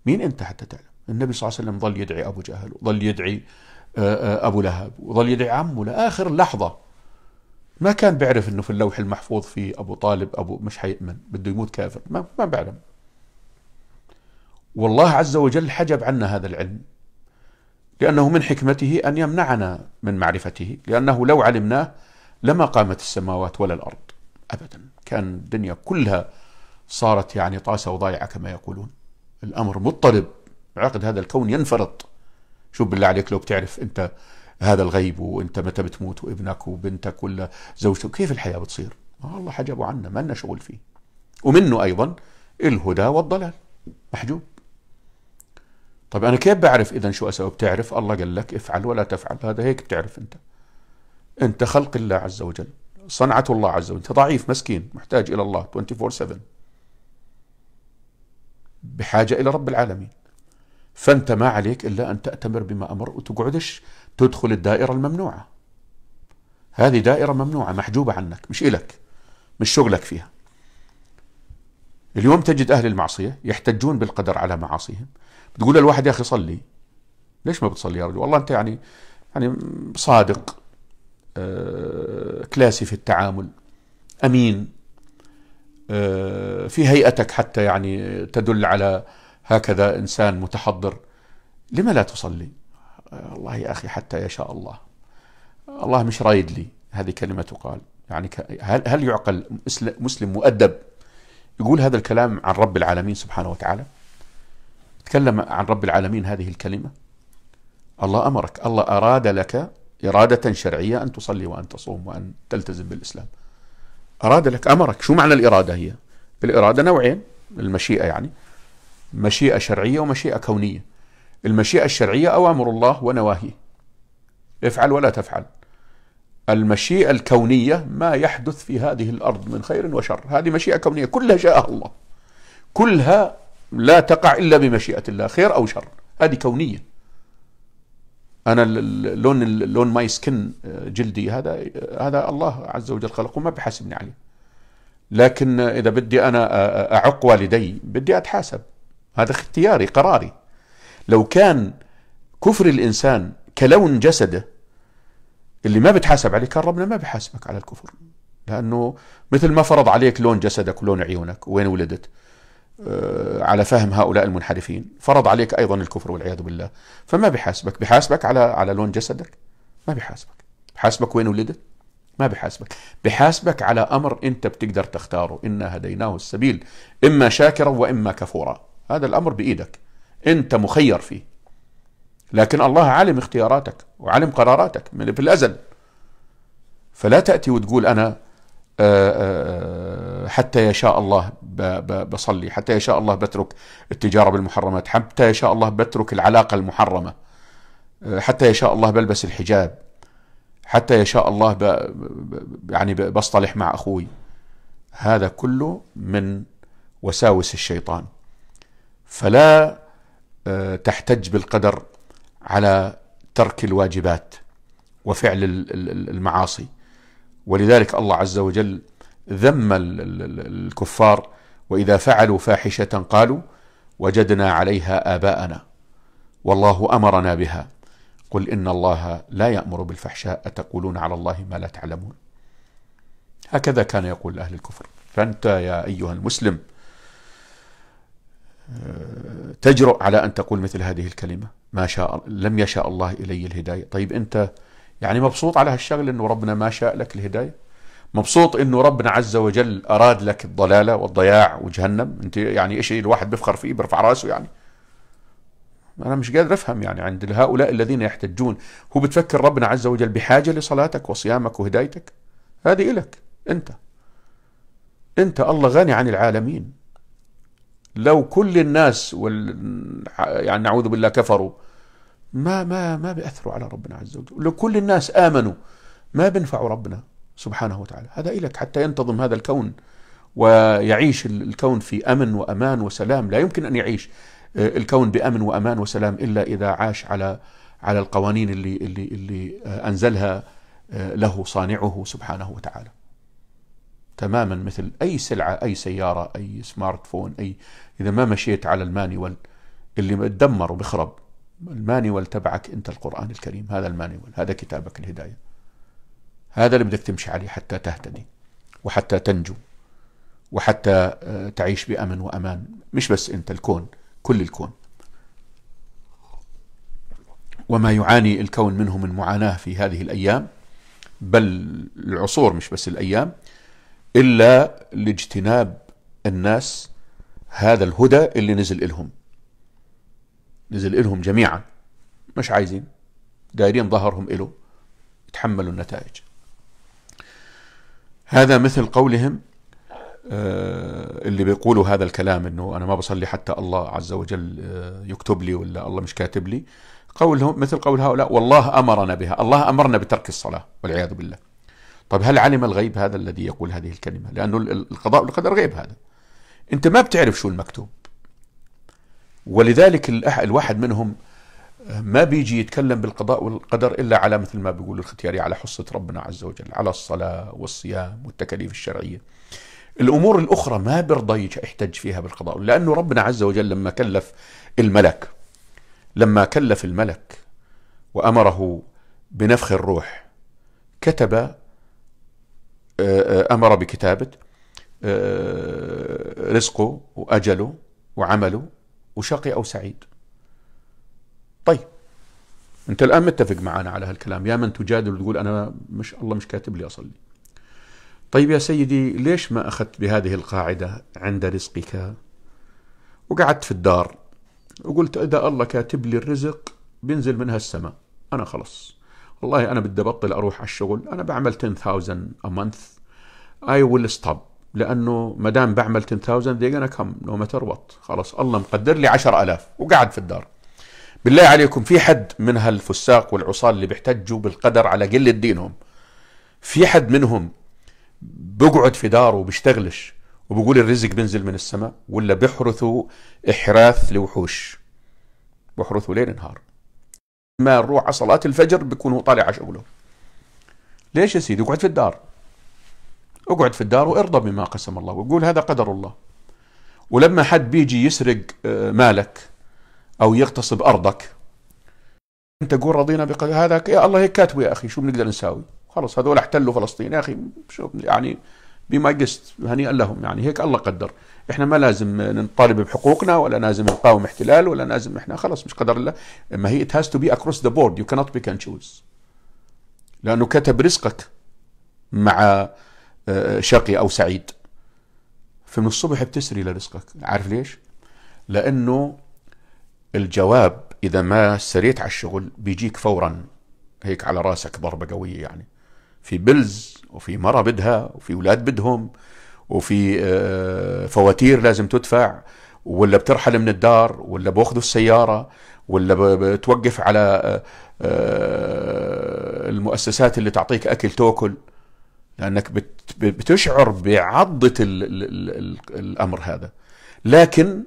Speaker 1: مين انت حتى تعلم النبي صلى الله عليه وسلم ظل يدعي ابو جهل وظل يدعي آه، آه، ابو لهب وظل يدعي عمه لاخر لحظه ما كان بيعرف انه في اللوح المحفوظ في ابو طالب ابو مش حيأمن بده يموت كافر ما ما بيعلم والله عز وجل حجب عنا هذا العلم لأنه من حكمته أن يمنعنا من معرفته لأنه لو علمناه لما قامت السماوات ولا الأرض أبدا كان الدنيا كلها صارت يعني طاسة وضايعة كما يقولون الأمر مضطرب عقد هذا الكون ينفرط شوف بالله عليك لو بتعرف أنت هذا الغيب وانت متى بتموت وابنك وبنتك ولا زوجتك كيف الحياه بتصير؟ الله حجبه عنا ما لنا شغل فيه ومنه ايضا الهدى والضلال محجوب طيب انا كيف بعرف اذا شو اسوي؟ بتعرف الله قال لك افعل ولا تفعل هذا هيك بتعرف انت انت خلق الله عز وجل صنعة الله عز وجل انت ضعيف مسكين محتاج الى الله 24 7 بحاجة الى رب العالمين فانت ما عليك الا ان تأتمر بما امر وتقعدش تدخل الدائرة الممنوعة هذه دائرة ممنوعة محجوبة عنك مش إلك مش شغلك فيها اليوم تجد أهل المعصية يحتجون بالقدر على معاصيهم بتقول الواحد يا أخي صلي ليش ما بتصلي يا رجل والله أنت يعني يعني صادق آه، كلاسي في التعامل أمين آه، في هيئتك حتى يعني تدل على هكذا إنسان متحضر لما لا تصلي والله يا أخي حتى يشاء الله الله مش رايد لي هذه كلمة تقال يعني هل, هل يعقل مسلم مؤدب يقول هذا الكلام عن رب العالمين سبحانه وتعالى تكلم عن رب العالمين هذه الكلمة الله أمرك الله أراد لك إرادة شرعية أن تصلي وأن تصوم وأن تلتزم بالإسلام أراد لك أمرك شو معنى الإرادة هي بالإرادة نوعين المشيئة يعني مشيئة شرعية ومشيئة كونية المشيئة الشرعية أوامر الله ونواهيه افعل ولا تفعل المشيئة الكونية ما يحدث في هذه الأرض من خير وشر هذه مشيئة كونية كلها شاءها الله كلها لا تقع إلا بمشيئة الله خير أو شر هذه كونية أنا لون لون ماي سكن آه، جلدي هذا آه، هذا الله عز وجل خلقه ما بحاسبني عليه لكن إذا بدي أنا آه، أعق والدي بدي أتحاسب هذا اختياري قراري لو كان كفر الإنسان كلون جسده اللي ما بتحاسب عليه كان ربنا ما بيحاسبك على الكفر لأنه مثل ما فرض عليك لون جسدك ولون عيونك وين ولدت آه، على فهم هؤلاء المنحرفين فرض عليك أيضا الكفر والعياذ بالله فما بحاسبك بحاسبك على على لون جسدك ما بحاسبك بحاسبك وين ولدت ما بحاسبك بحاسبك على أمر أنت بتقدر تختاره إنا هديناه السبيل إما شاكرا وإما كفورا هذا الأمر بإيدك انت مخير فيه لكن الله عالم اختياراتك وعالم قراراتك من في الازل فلا تاتي وتقول انا آه، آه، آه، حتى يشاء الله بصلي حتى يشاء الله بترك التجارة بالمحرمات حتى يشاء الله بترك العلاقة المحرمة حتى يشاء الله بلبس الحجاب حتى يشاء الله ب... يعني بصطلح مع أخوي هذا كله من وساوس الشيطان فلا آه، تحتج بالقدر على ترك الواجبات وفعل المعاصي ولذلك الله عز وجل ذم الكفار واذا فعلوا فاحشه قالوا وجدنا عليها اباءنا والله امرنا بها قل ان الله لا يامر بالفحشاء اتقولون على الله ما لا تعلمون هكذا كان يقول اهل الكفر فانت يا ايها المسلم تجرؤ على أن تقول مثل هذه الكلمة ما شاء لم يشاء الله إلي الهداية طيب أنت يعني مبسوط على هالشغل أنه ربنا ما شاء لك الهداية مبسوط أنه ربنا عز وجل أراد لك الضلالة والضياع وجهنم أنت يعني إيش الواحد بيفخر فيه بيرفع راسه يعني أنا مش قادر أفهم يعني عند هؤلاء الذين يحتجون هو بتفكر ربنا عز وجل بحاجة لصلاتك وصيامك وهدايتك هذه إلك أنت أنت الله غني عن العالمين لو كل الناس وال... يعني نعوذ بالله كفروا ما ما ما بيأثروا على ربنا عز وجل لو كل الناس آمنوا ما بينفعوا ربنا سبحانه وتعالى هذا إلك حتى ينتظم هذا الكون ويعيش الكون في أمن وأمان وسلام لا يمكن أن يعيش آه، الكون بأمن وأمان وسلام إلا إذا عاش على على القوانين اللي اللي اللي آه، أنزلها آه، له صانعه سبحانه وتعالى تماما مثل أي سلعة أي سيارة أي سمارت فون أي إذا ما مشيت على المانيوال اللي تدمر وبخرب المانيوال تبعك أنت القرآن الكريم هذا المانيوال هذا كتابك الهداية هذا اللي بدك تمشي عليه حتى تهتدي وحتى تنجو وحتى آه، تعيش بأمن وأمان مش بس أنت الكون كل الكون وما يعاني الكون منه من معاناة في هذه الأيام بل العصور مش بس الأيام إلا لاجتناب الناس هذا الهدى اللي نزل إلهم نزل إلهم جميعا مش عايزين دايرين ظهرهم إله يتحملوا النتائج هذا مثل قولهم آه، اللي بيقولوا هذا الكلام انه انا ما بصلي حتى الله عز وجل آه، يكتب لي ولا الله مش كاتب لي قولهم مثل قول هؤلاء والله امرنا بها الله امرنا بترك الصلاه والعياذ بالله طيب هل علم الغيب هذا الذي يقول هذه الكلمة لأنه القضاء والقدر غيب هذا أنت ما بتعرف شو المكتوب ولذلك الواحد منهم آه، ما بيجي يتكلم بالقضاء والقدر إلا على مثل ما بيقول الختياري على حصة ربنا عز وجل على الصلاة والصيام والتكاليف الشرعية الأمور الأخرى ما برضى يحتج فيها بالقضاء لأنه ربنا عز وجل لما كلف الملك لما كلف الملك وأمره بنفخ الروح كتب امر بكتابه آه، رزقه واجله وعمله وشقي او سعيد. طيب انت الان متفق معنا على هالكلام يا من تجادل وتقول انا مش الله مش كاتب لي اصلي. طيب يا سيدي ليش ما اخذت بهذه القاعده عند رزقك وقعدت في الدار وقلت اذا الله كاتب لي الرزق بينزل منها السماء انا خلص والله انا بدي ابطل اروح على الشغل انا بعمل 10000 a month اي ويل ستوب لانه ما دام بعمل 10000 they gonna كم نو متر وات خلاص الله مقدر لي 10000 وقعد في الدار بالله عليكم في حد من هالفساق والعصاة اللي بيحتجوا بالقدر على قلة دينهم في حد منهم بقعد في داره وبيشتغلش وبقول الرزق بينزل من السماء ولا بيحرثوا إحراث لوحوش بيحرثوا ليل نهار ما نروح على صلاة الفجر بيكون هو طالع على شغله ليش يا سيدي اقعد في الدار اقعد في الدار وارضى بما قسم الله وقول هذا قدر الله ولما حد بيجي يسرق آه، مالك او يغتصب ارضك انت قول رضينا بقدر هذا يا الله هيك كاتبه يا اخي شو بنقدر نساوي خلص هذول احتلوا فلسطين يا اخي شو يعني بما قست هنيئا لهم يعني هيك الله قدر احنا ما لازم نطالب بحقوقنا ولا لازم نقاوم احتلال ولا لازم احنا خلاص مش قدر الله ما هي it has to be across the board you cannot pick and choose لانه كتب رزقك مع آه، شقي او سعيد فمن الصبح بتسري لرزقك عارف ليش لانه الجواب اذا ما سريت على الشغل بيجيك فورا هيك على راسك ضربه قويه يعني في بلز وفي مرة بدها وفي اولاد بدهم وفي آه، فواتير لازم تدفع ولا بترحل من الدار ولا باخذوا السياره ولا بتوقف على آه، آه، المؤسسات اللي تعطيك اكل تاكل لانك بتشعر بعضه الامر هذا لكن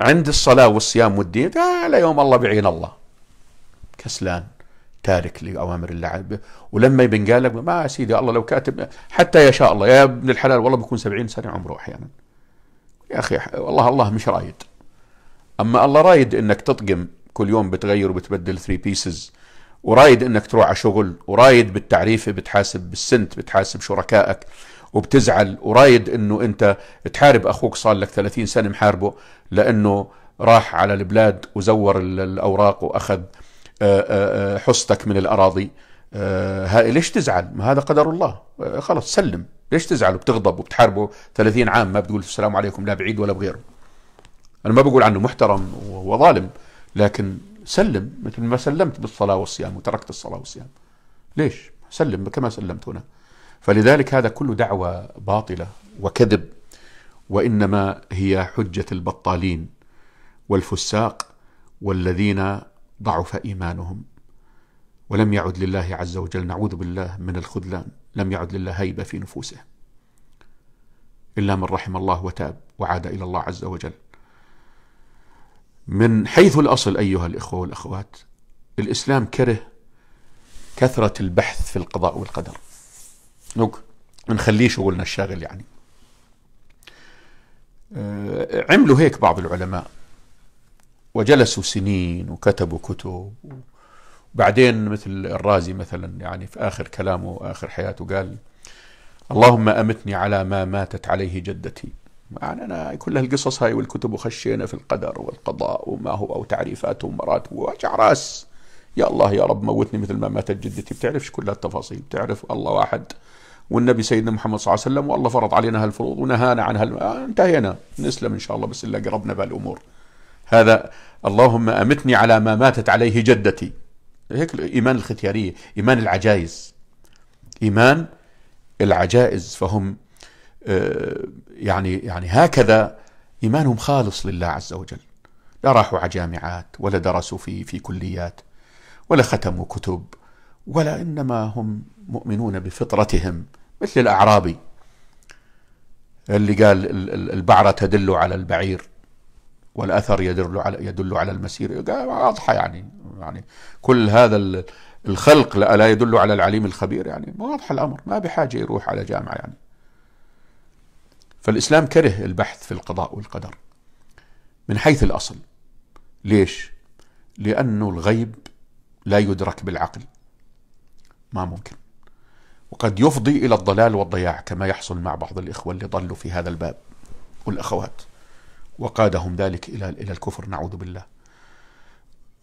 Speaker 1: عند الصلاه والصيام والدين لا يوم الله بعين الله كسلان تارك لاوامر الله ولما يبن قال لك ما سيدي الله لو كاتب حتى يشاء الله يا ابن الحلال والله بكون 70 سنه عمره احيانا يا اخي والله الله مش رايد اما الله رايد انك تطقم كل يوم بتغير وبتبدل ثري بيسز ورايد انك تروح على شغل ورايد بالتعريفه بتحاسب بالسنت بتحاسب شركائك وبتزعل ورايد انه انت تحارب اخوك صار لك 30 سنه محاربه لانه راح على البلاد وزور الاوراق واخذ آه، آه، آه، حصتك من الأراضي ليش تزعل ما هذا قدر الله خلص سلم ليش تزعل وبتغضب وبتحاربه 30 عام ما بتقول السلام عليكم لا بعيد ولا بغيره أنا ما بقول عنه محترم وظالم لكن سلم مثل ما سلمت بالصلاة والصيام وتركت الصلاة والصيام ليش سلم كما سلمت هنا فلذلك هذا كله دعوة باطلة وكذب وإنما هي حجة البطالين والفساق والذين ضعف إيمانهم ولم يعد لله عز وجل نعوذ بالله من الخذلان لم يعد لله هيبة في نفوسه إلا من رحم الله وتاب وعاد إلى الله عز وجل من حيث الأصل أيها الإخوة والأخوات الإسلام كره كثرة البحث في القضاء والقدر نخليه شغلنا الشاغل يعني أه، عملوا هيك بعض العلماء وجلسوا سنين وكتبوا كتب وبعدين مثل الرازي مثلا يعني في آخر كلامه وآخر حياته قال اللهم أمتني على ما ماتت عليه جدتي معنى أنا كل هالقصص هاي والكتب وخشينا في القدر والقضاء وما هو أو تعريفات ومراتب ووجع راس يا الله يا رب موتني مثل ما ماتت جدتي بتعرفش كل هالتفاصيل بتعرف الله واحد والنبي سيدنا محمد صلى الله عليه وسلم والله فرض علينا هالفروض ونهانا عن هال... آه، انتهينا نسلم ان شاء الله بس الا قربنا بهالامور هذا اللهم أمتني على ما ماتت عليه جدتي هيك إيمان الختيارية إيمان العجائز إيمان العجائز فهم آه، يعني يعني هكذا إيمانهم خالص لله عز وجل لا راحوا على جامعات ولا درسوا في في كليات ولا ختموا كتب ولا إنما هم مؤمنون بفطرتهم مثل الأعرابي اللي قال البعرة تدل على البعير والاثر يدل على يدل على المسير واضحه يعني يعني كل هذا الخلق لا يدل على العليم الخبير يعني واضح الامر ما بحاجه يروح على جامعه يعني فالاسلام كره البحث في القضاء والقدر من حيث الاصل ليش؟ لانه الغيب لا يدرك بالعقل ما ممكن وقد يفضي الى الضلال والضياع كما يحصل مع بعض الاخوه اللي ضلوا في هذا الباب والاخوات وقادهم ذلك إلى إلى الكفر نعوذ بالله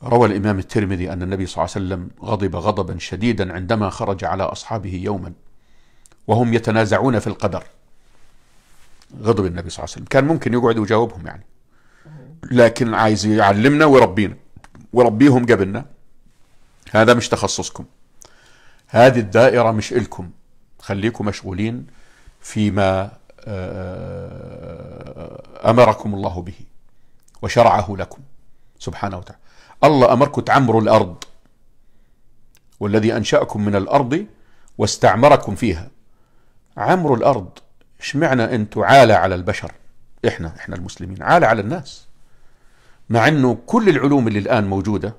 Speaker 1: روى الإمام الترمذي أن النبي صلى الله عليه وسلم غضب غضبا شديدا عندما خرج على أصحابه يوما وهم يتنازعون في القدر غضب النبي صلى الله عليه وسلم كان ممكن يقعد ويجاوبهم يعني لكن عايز يعلمنا ويربينا وربيهم قبلنا هذا مش تخصصكم هذه الدائرة مش إلكم خليكم مشغولين فيما آه، آه، آه، امركم الله به وشرعه لكم سبحانه وتعالى الله امركم تعمروا الارض والذي انشاكم من الارض واستعمركم فيها عمروا الارض اشمعنا انتوا عالى على البشر احنا احنا المسلمين عالى على الناس مع انه كل العلوم اللي الان موجوده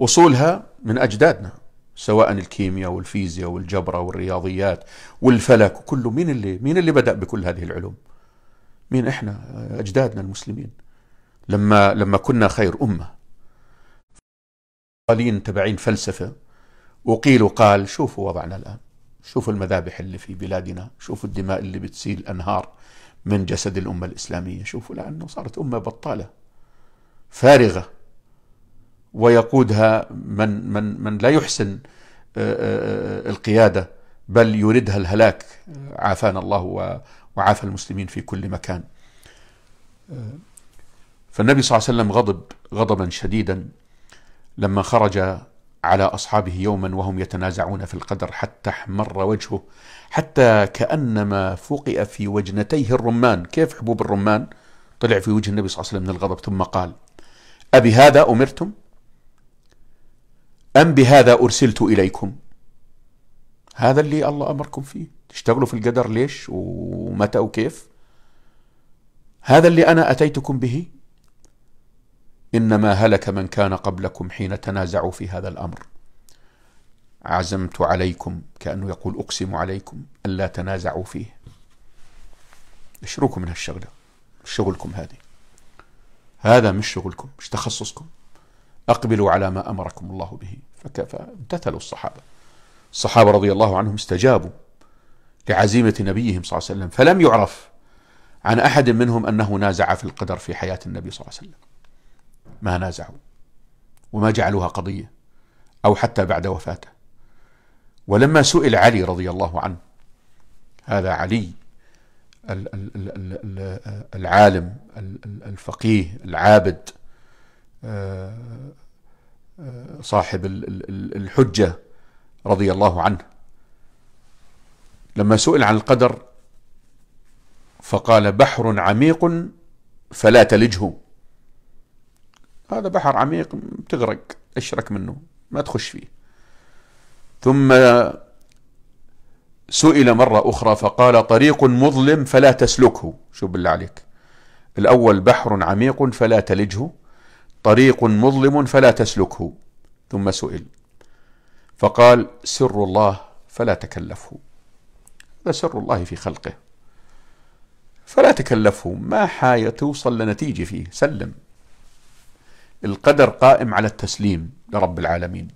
Speaker 1: اصولها من اجدادنا سواء الكيمياء والفيزياء والجبر والرياضيات والفلك وكله مين اللي مين اللي بدأ بكل هذه العلوم؟ مين احنا اجدادنا المسلمين لما لما كنا خير امه قالين تبعين فلسفه وقيل وقال شوفوا وضعنا الان شوفوا المذابح اللي في بلادنا شوفوا الدماء اللي بتسيل انهار من جسد الامه الاسلاميه شوفوا لانه صارت امه بطاله فارغه ويقودها من من من لا يحسن آه، آه، آه، القياده بل يريدها الهلاك عافانا الله وعافى المسلمين في كل مكان. فالنبي صلى الله عليه وسلم غضب غضبا شديدا لما خرج على اصحابه يوما وهم يتنازعون في القدر حتى احمر وجهه حتى كانما فقئ في وجنتيه الرمان، كيف حبوب الرمان؟ طلع في وجه النبي صلى الله عليه وسلم من الغضب ثم قال: ابي هذا أمرتم؟ أم بهذا أرسلت إليكم هذا اللي الله أمركم فيه تشتغلوا في القدر ليش ومتى وكيف هذا اللي أنا أتيتكم به إنما هلك من كان قبلكم حين تنازعوا في هذا الأمر عزمت عليكم كأنه يقول أقسم عليكم ألا تنازعوا فيه اشروكم من هالشغلة شغلكم هذه هذا مش شغلكم مش تخصصكم أقبلوا على ما أمركم الله به فامتثلوا الصحابة الصحابة رضي الله عنهم استجابوا لعزيمة نبيهم صلى الله عليه وسلم فلم يعرف عن أحد منهم أنه نازع في القدر في حياة النبي صلى الله عليه وسلم ما نازعوا وما جعلوها قضية أو حتى بعد وفاته ولما سئل علي رضي الله عنه هذا علي العالم الفقيه العابد صاحب الحجة رضي الله عنه لما سئل عن القدر فقال بحر عميق فلا تلجه هذا بحر عميق تغرق اشرك منه ما تخش فيه ثم سئل مرة أخرى فقال طريق مظلم فلا تسلكه شو بالله عليك الأول بحر عميق فلا تلجه طريق مظلم فلا تسلكه ثم سئل فقال سر الله فلا تكلفه هذا سر الله في خلقه فلا تكلفه ما حاية توصل لنتيجة فيه سلم القدر قائم على التسليم لرب العالمين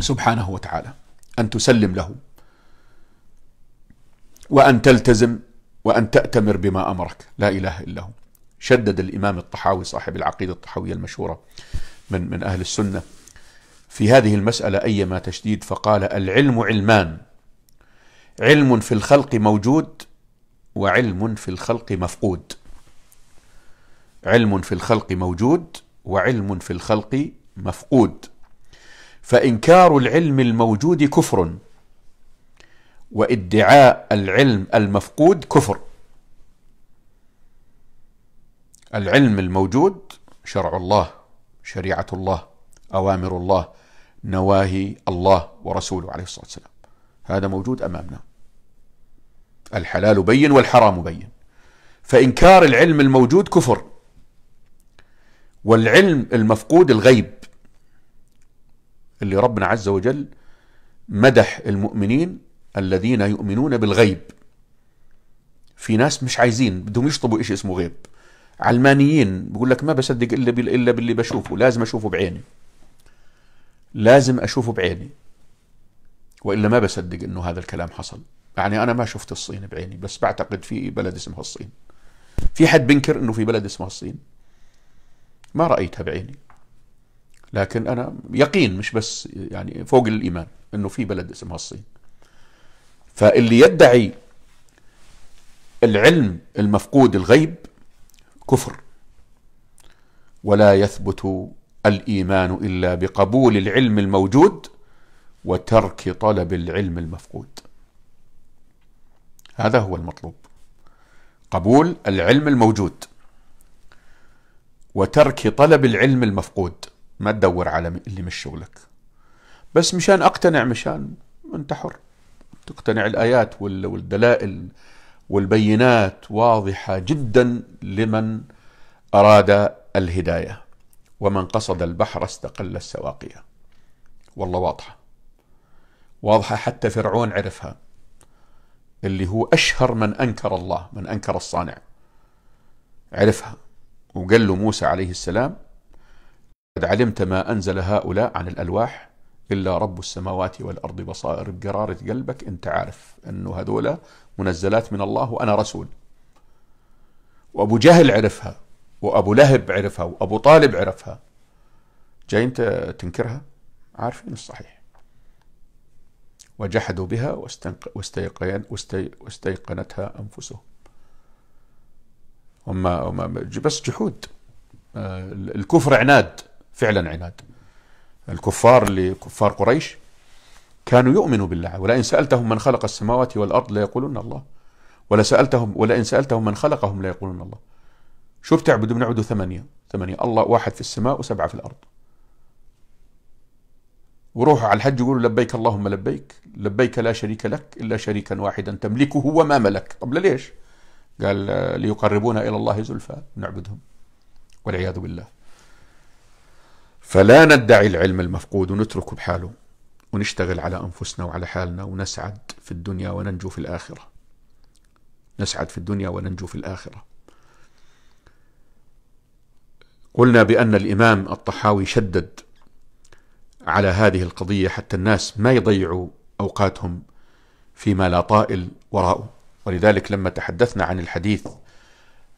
Speaker 1: سبحانه وتعالى أن تسلم له وأن تلتزم وأن تأتمر بما أمرك لا إله إلا هو شدد الإمام الطحاوي صاحب العقيدة الطحاوية المشهورة من من أهل السنة في هذه المسألة أيما تشديد فقال العلم علمان علم في الخلق موجود وعلم في الخلق مفقود علم في الخلق موجود وعلم في الخلق مفقود فإنكار العلم الموجود كفر وادعاء العلم المفقود كفر العلم الموجود شرع الله شريعة الله أوامر الله نواهي الله ورسوله عليه الصلاة والسلام هذا موجود أمامنا الحلال بين والحرام بين فإنكار العلم الموجود كفر والعلم المفقود الغيب اللي ربنا عز وجل مدح المؤمنين الذين يؤمنون بالغيب في ناس مش عايزين بدهم يشطبوا شيء اسمه غيب علمانيين بقول لك ما بصدق الا الا باللي بشوفه لازم اشوفه بعيني لازم اشوفه بعيني والا ما بصدق انه هذا الكلام حصل يعني انا ما شفت الصين بعيني بس بعتقد في بلد اسمها الصين في حد بينكر انه في بلد اسمها الصين ما رايتها بعيني لكن انا يقين مش بس يعني فوق الايمان انه في بلد اسمها الصين فاللي يدعي العلم المفقود الغيب كفر ولا يثبت الايمان الا بقبول العلم الموجود وترك طلب العلم المفقود هذا هو المطلوب قبول العلم الموجود وترك طلب العلم المفقود ما تدور على اللي مش شغلك بس مشان اقتنع مشان انت حر تقتنع الايات والدلائل والبينات واضحه جدا لمن اراد الهدايه ومن قصد البحر استقل السواقيه والله واضحه واضحه حتى فرعون عرفها اللي هو اشهر من انكر الله من انكر الصانع عرفها وقال له موسى عليه السلام قد علمت ما انزل هؤلاء عن الالواح الا رب السماوات والارض بصائر بقراره قلبك انت عارف انه هذولا منزلات من الله وأنا رسول وأبو جهل عرفها وأبو لهب عرفها وأبو طالب عرفها جاي أنت تنكرها عارفين الصحيح وجحدوا بها واستيقن واستيقنتها أنفسهم وما بس جحود آه، الكفر عناد فعلا عناد الكفار اللي كفار قريش كانوا يؤمنوا بالله ولئن سألتهم من خلق السماوات والأرض ليقولون الله ولا سألتهم ولئن سألتهم من خلقهم ليقولون الله شوف بتعبدوا بنعبدوا ثمانية ثمانية الله واحد في السماء وسبعة في الأرض وروحوا على الحج يقولوا لبيك اللهم لبيك لبيك لا شريك لك إلا شريكا واحدا تملكه وما ملك طب ليش قال ليقربونا إلى الله زلفى نعبدهم والعياذ بالله فلا ندعي العلم المفقود ونتركه بحاله ونشتغل على أنفسنا وعلى حالنا ونسعد في الدنيا وننجو في الآخرة نسعد في الدنيا وننجو في الآخرة قلنا بأن الإمام الطحاوي شدد على هذه القضية حتى الناس ما يضيعوا أوقاتهم فيما لا طائل وراءه ولذلك لما تحدثنا عن الحديث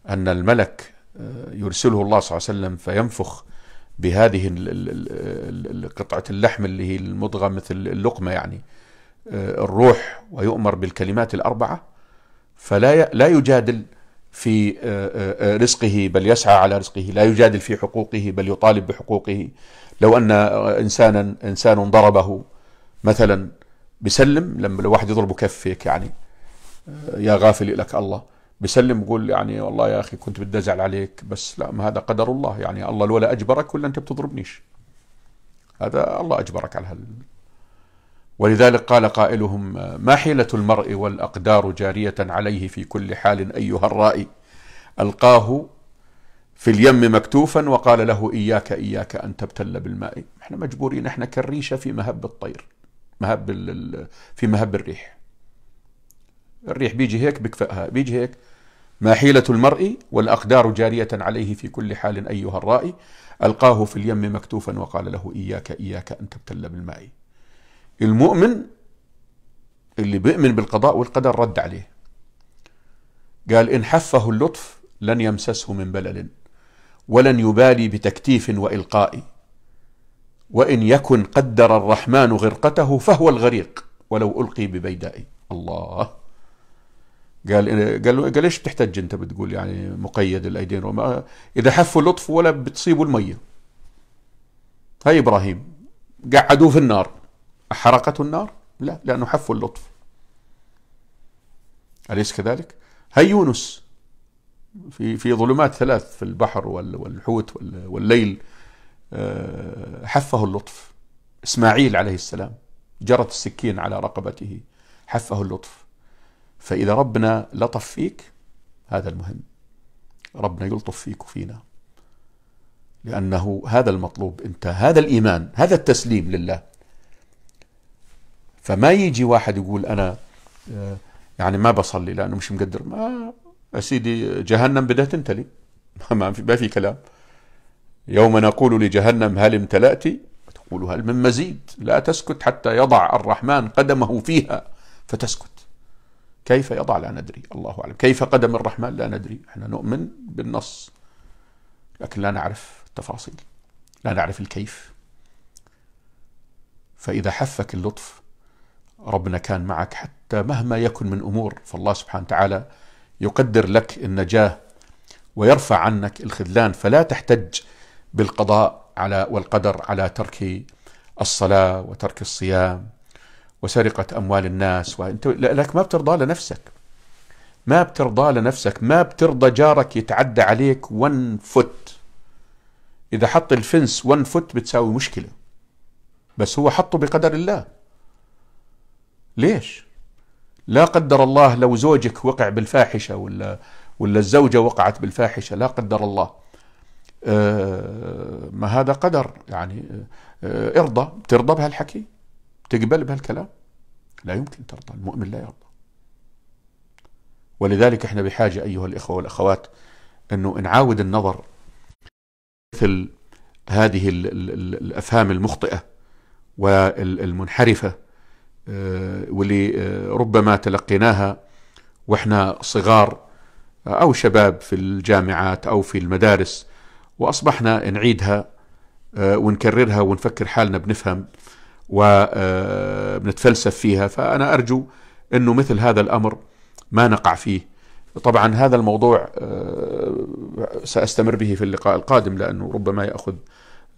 Speaker 1: أن الملك آه، يرسله الله صلى الله عليه وسلم فينفخ بهذه قطعة اللحم اللي هي المضغة مثل اللقمة يعني آه، الروح ويؤمر بالكلمات الأربعة فلا لا يجادل في آه، آه، رزقه بل يسعى على رزقه لا يجادل في حقوقه بل يطالب بحقوقه لو أن إنسانا إنسان ضربه مثلا بسلم لما لو واحد يضربه كفك يعني يا غافل لك الله بيسلم بقول يعني والله يا اخي كنت بدي ازعل عليك بس لا ما هذا قدر الله يعني الله الولا اجبرك ولا انت بتضربنيش هذا الله اجبرك على هال ولذلك قال قائلهم ما حيلة المرء والأقدار جارية عليه في كل حال أيها الرائي ألقاه في اليم مكتوفا وقال له إياك إياك أن تبتل بالماء احنا مجبورين احنا كالريشة في مهب الطير مهب في مهب الريح الريح بيجي هيك بكفئها بيجي هيك ما حيلة المرء والأقدار جارية عليه في كل حال أيها الرائي ألقاه في اليم مكتوفا وقال له إياك إياك أن تبتل بالماء المؤمن اللي بيؤمن بالقضاء والقدر رد عليه قال إن حفه اللطف لن يمسسه من بلل ولن يبالي بتكتيف وإلقاء وإن يكن قدر الرحمن غرقته فهو الغريق ولو ألقي ببيداء الله قال إيه، قال قال ايش بتحتج انت بتقول يعني مقيد الايدين وما اذا حفوا لطف ولا بتصيبوا الميه هاي ابراهيم قعدوه في النار احرقته النار لا لانه حفوا اللطف اليس كذلك هاي يونس في في ظلمات ثلاث في البحر والحوت والليل آه، حفه اللطف اسماعيل عليه السلام جرت السكين على رقبته حفه اللطف فإذا ربنا لطف فيك هذا المهم ربنا يلطف فيك وفينا لأنه هذا المطلوب أنت هذا الإيمان هذا التسليم لله فما يجي واحد يقول أنا آه، يعني ما بصلي لأنه مش مقدر ما يا سيدي جهنم بدها تمتلي ما في ما في كلام يوم نقول لجهنم هل امتلأت تقول هل من مزيد لا تسكت حتى يضع الرحمن قدمه فيها فتسكت كيف يضع لا ندري الله أعلم كيف قدم الرحمن لا ندري احنا نؤمن بالنص لكن لا نعرف التفاصيل لا نعرف الكيف فإذا حفك اللطف ربنا كان معك حتى مهما يكن من أمور فالله سبحانه وتعالى يقدر لك النجاة ويرفع عنك الخذلان فلا تحتج بالقضاء على والقدر على ترك الصلاة وترك الصيام وسرقة أموال الناس وأنت لك ما بترضى لنفسك ما بترضى لنفسك ما بترضى جارك يتعدى عليك ون فوت إذا حط الفنس ون فوت بتساوي مشكلة بس هو حطه بقدر الله ليش؟ لا قدر الله لو زوجك وقع بالفاحشة ولا ولا الزوجة وقعت بالفاحشة لا قدر الله آه، ما هذا قدر يعني آه، آه، ارضى بترضى بهالحكي تقبل بهالكلام لا يمكن ترضى المؤمن لا يرضى ولذلك احنا بحاجة أيها الإخوة والأخوات أنه نعاود النظر مثل هذه الأفهام المخطئة والمنحرفة آه، واللي آه، ربما تلقيناها واحنا صغار آه، أو شباب في الجامعات أو في المدارس وأصبحنا نعيدها ونكررها ونفكر حالنا بنفهم وبنتفلسف آه، فيها فأنا أرجو أنه مثل هذا الأمر ما نقع فيه طبعا هذا الموضوع آه، سأستمر به في اللقاء القادم لأنه ربما يأخذ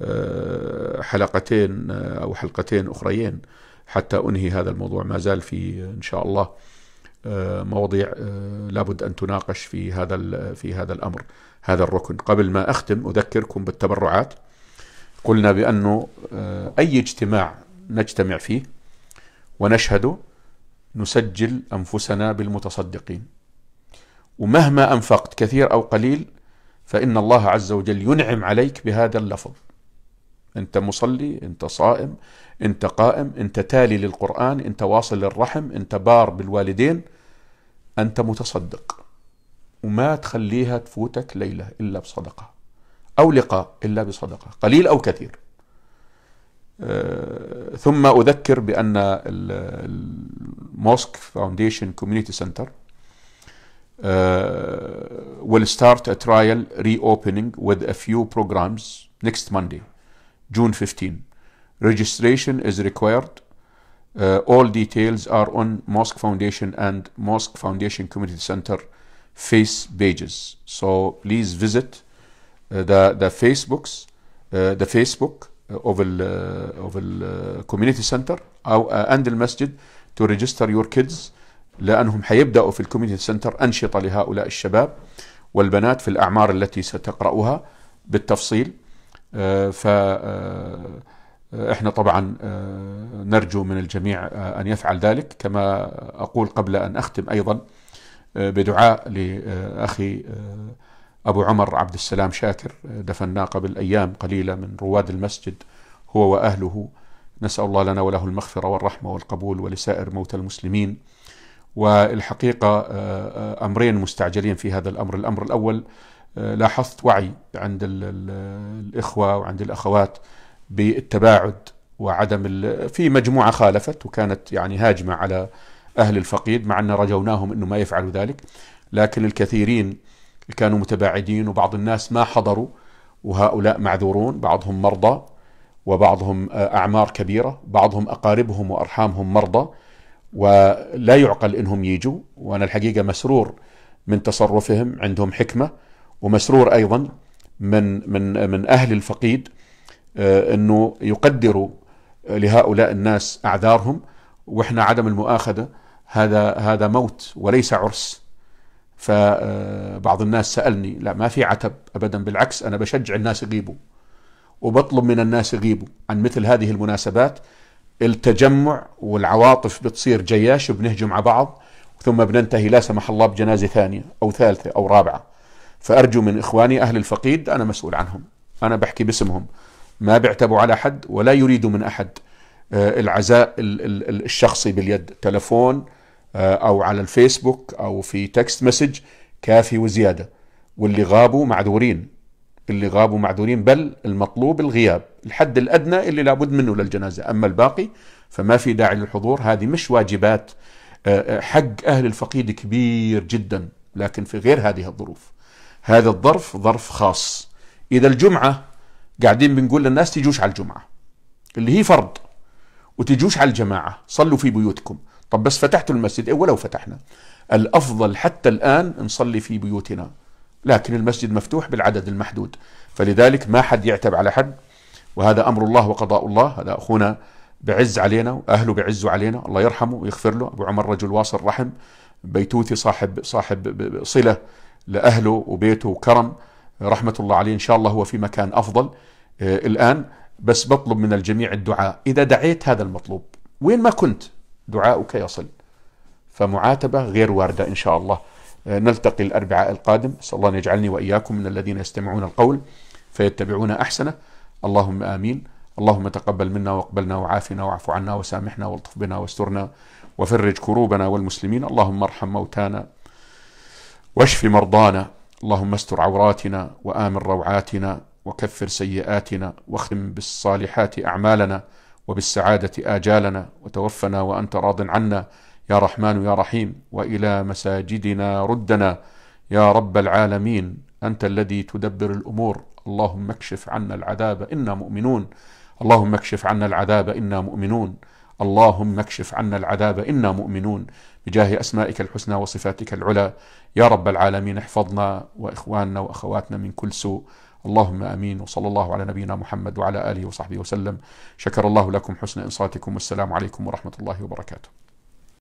Speaker 1: آه، حلقتين أو حلقتين أخريين حتى أنهي هذا الموضوع ما زال في إن شاء الله مواضيع لابد أن تناقش في هذا في هذا الأمر هذا الركن قبل ما أختم أذكركم بالتبرعات قلنا بأنه أي اجتماع نجتمع فيه ونشهد نسجل أنفسنا بالمتصدقين ومهما أنفقت كثير أو قليل فإن الله عز وجل ينعم عليك بهذا اللفظ أنت مصلي أنت صائم أنت قائم أنت تالي للقرآن أنت واصل للرحم أنت بار بالوالدين أنت متصدق وما تخليها تفوتك ليلة إلا بصدقة أو لقاء إلا بصدقة قليل أو كثير ثم أذكر بأن الموسك فاونديشن كوميونيتي سنتر will start a trial reopening with a few programs next Monday, June 15. Registration is required. Uh, all details are on Mosque Foundation and Mosque Foundation Community Center face pages. So please visit uh, the the Facebooks, uh, the Facebook, of the, uh, of the uh, community center او اند uh, المسجد to register your kids لانهم حيبداوا في الكوميونتي سنتر انشطه لهؤلاء الشباب والبنات في الاعمار التي ستقراها بالتفصيل ف احنا طبعا نرجو من الجميع ان يفعل ذلك كما اقول قبل ان اختم ايضا بدعاء لاخي أبو عمر عبد السلام شاكر آه، دفناه قبل أيام قليلة من رواد المسجد هو وأهله نسأل الله لنا وله المغفرة والرحمة والقبول ولسائر موتى المسلمين والحقيقة آه، آه، أمرين مستعجلين في هذا الأمر الأمر الأول لاحظت وعي عند الإخوة وعند الأخوات بالتباعد وعدم في مجموعة خالفت وكانت يعني هاجمة على أهل الفقيد مع أن رجوناهم أنه ما يفعلوا ذلك لكن الكثيرين كانوا متباعدين وبعض الناس ما حضروا وهؤلاء معذورون بعضهم مرضى وبعضهم آه، أعمار كبيرة بعضهم أقاربهم وأرحامهم مرضى ولا يعقل إنهم يجوا وأنا الحقيقة مسرور من تصرفهم عندهم حكمة ومسرور أيضا من, من, من أهل الفقيد آه، أنه يقدروا لهؤلاء الناس أعذارهم وإحنا عدم المؤاخذة هذا هذا موت وليس عرس فبعض الناس سألني لا ما في عتب أبدا بالعكس أنا بشجع الناس يغيبوا وبطلب من الناس يغيبوا عن مثل هذه المناسبات التجمع والعواطف بتصير جياش وبنهجم على بعض ثم بننتهي لا سمح الله بجنازة ثانية أو ثالثة أو رابعة فأرجو من إخواني أهل الفقيد أنا مسؤول عنهم أنا بحكي باسمهم ما بيعتبوا على حد ولا يريدوا من أحد آه، العزاء الشخصي باليد تلفون آه، او على الفيسبوك او في تكست مسج كافي وزياده واللي غابوا معذورين اللي غابوا معذورين بل المطلوب الغياب الحد الادنى اللي لابد منه للجنازه اما الباقي فما في داعي للحضور هذه مش واجبات آه، آه، حق اهل الفقيد كبير جدا لكن في غير هذه الظروف هذا الظرف ظرف خاص اذا الجمعه قاعدين بنقول للناس تجوش على الجمعه اللي هي فرض وتجوش على الجماعه صلوا في بيوتكم طب بس فتحت المسجد إيه ولو فتحنا الأفضل حتى الآن نصلي في بيوتنا لكن المسجد مفتوح بالعدد المحدود فلذلك ما حد يعتب على حد وهذا أمر الله وقضاء الله هذا أخونا بعز علينا وأهله بعزوا علينا الله يرحمه ويغفر له أبو عمر رجل واصل رحم بيتوثي صاحب صاحب صلة لأهله وبيته وكرم رحمة الله عليه إن شاء الله هو في مكان أفضل آه، الآن بس بطلب من الجميع الدعاء إذا دعيت هذا المطلوب وين ما كنت دعاؤك يصل فمعاتبة غير واردة إن شاء الله آه، نلتقي الأربعاء القادم أسأل الله أن يجعلني وإياكم من الذين يستمعون القول فيتبعون أحسنه اللهم آمين اللهم تقبل منا واقبلنا وعافنا واعف عنا وسامحنا والطف بنا واسترنا وفرج كروبنا والمسلمين اللهم ارحم موتانا واشف مرضانا اللهم استر عوراتنا وآمن روعاتنا وكفر سيئاتنا واختم بالصالحات أعمالنا وبالسعادة آجالنا وتوفنا وأنت راض عنا يا رحمن يا رحيم وإلى مساجدنا ردنا يا رب العالمين أنت الذي تدبر الأمور اللهم اكشف عنا العذاب إنا مؤمنون اللهم اكشف عنا العذاب إنا مؤمنون اللهم اكشف عنا العذاب إنا مؤمنون بجاه أسمائك الحسنى وصفاتك العلى يا رب العالمين احفظنا وإخواننا وأخواتنا من كل سوء اللهم امين وصلى الله على نبينا محمد وعلى اله وصحبه وسلم شكر الله لكم حسن انصاتكم والسلام عليكم ورحمه الله وبركاته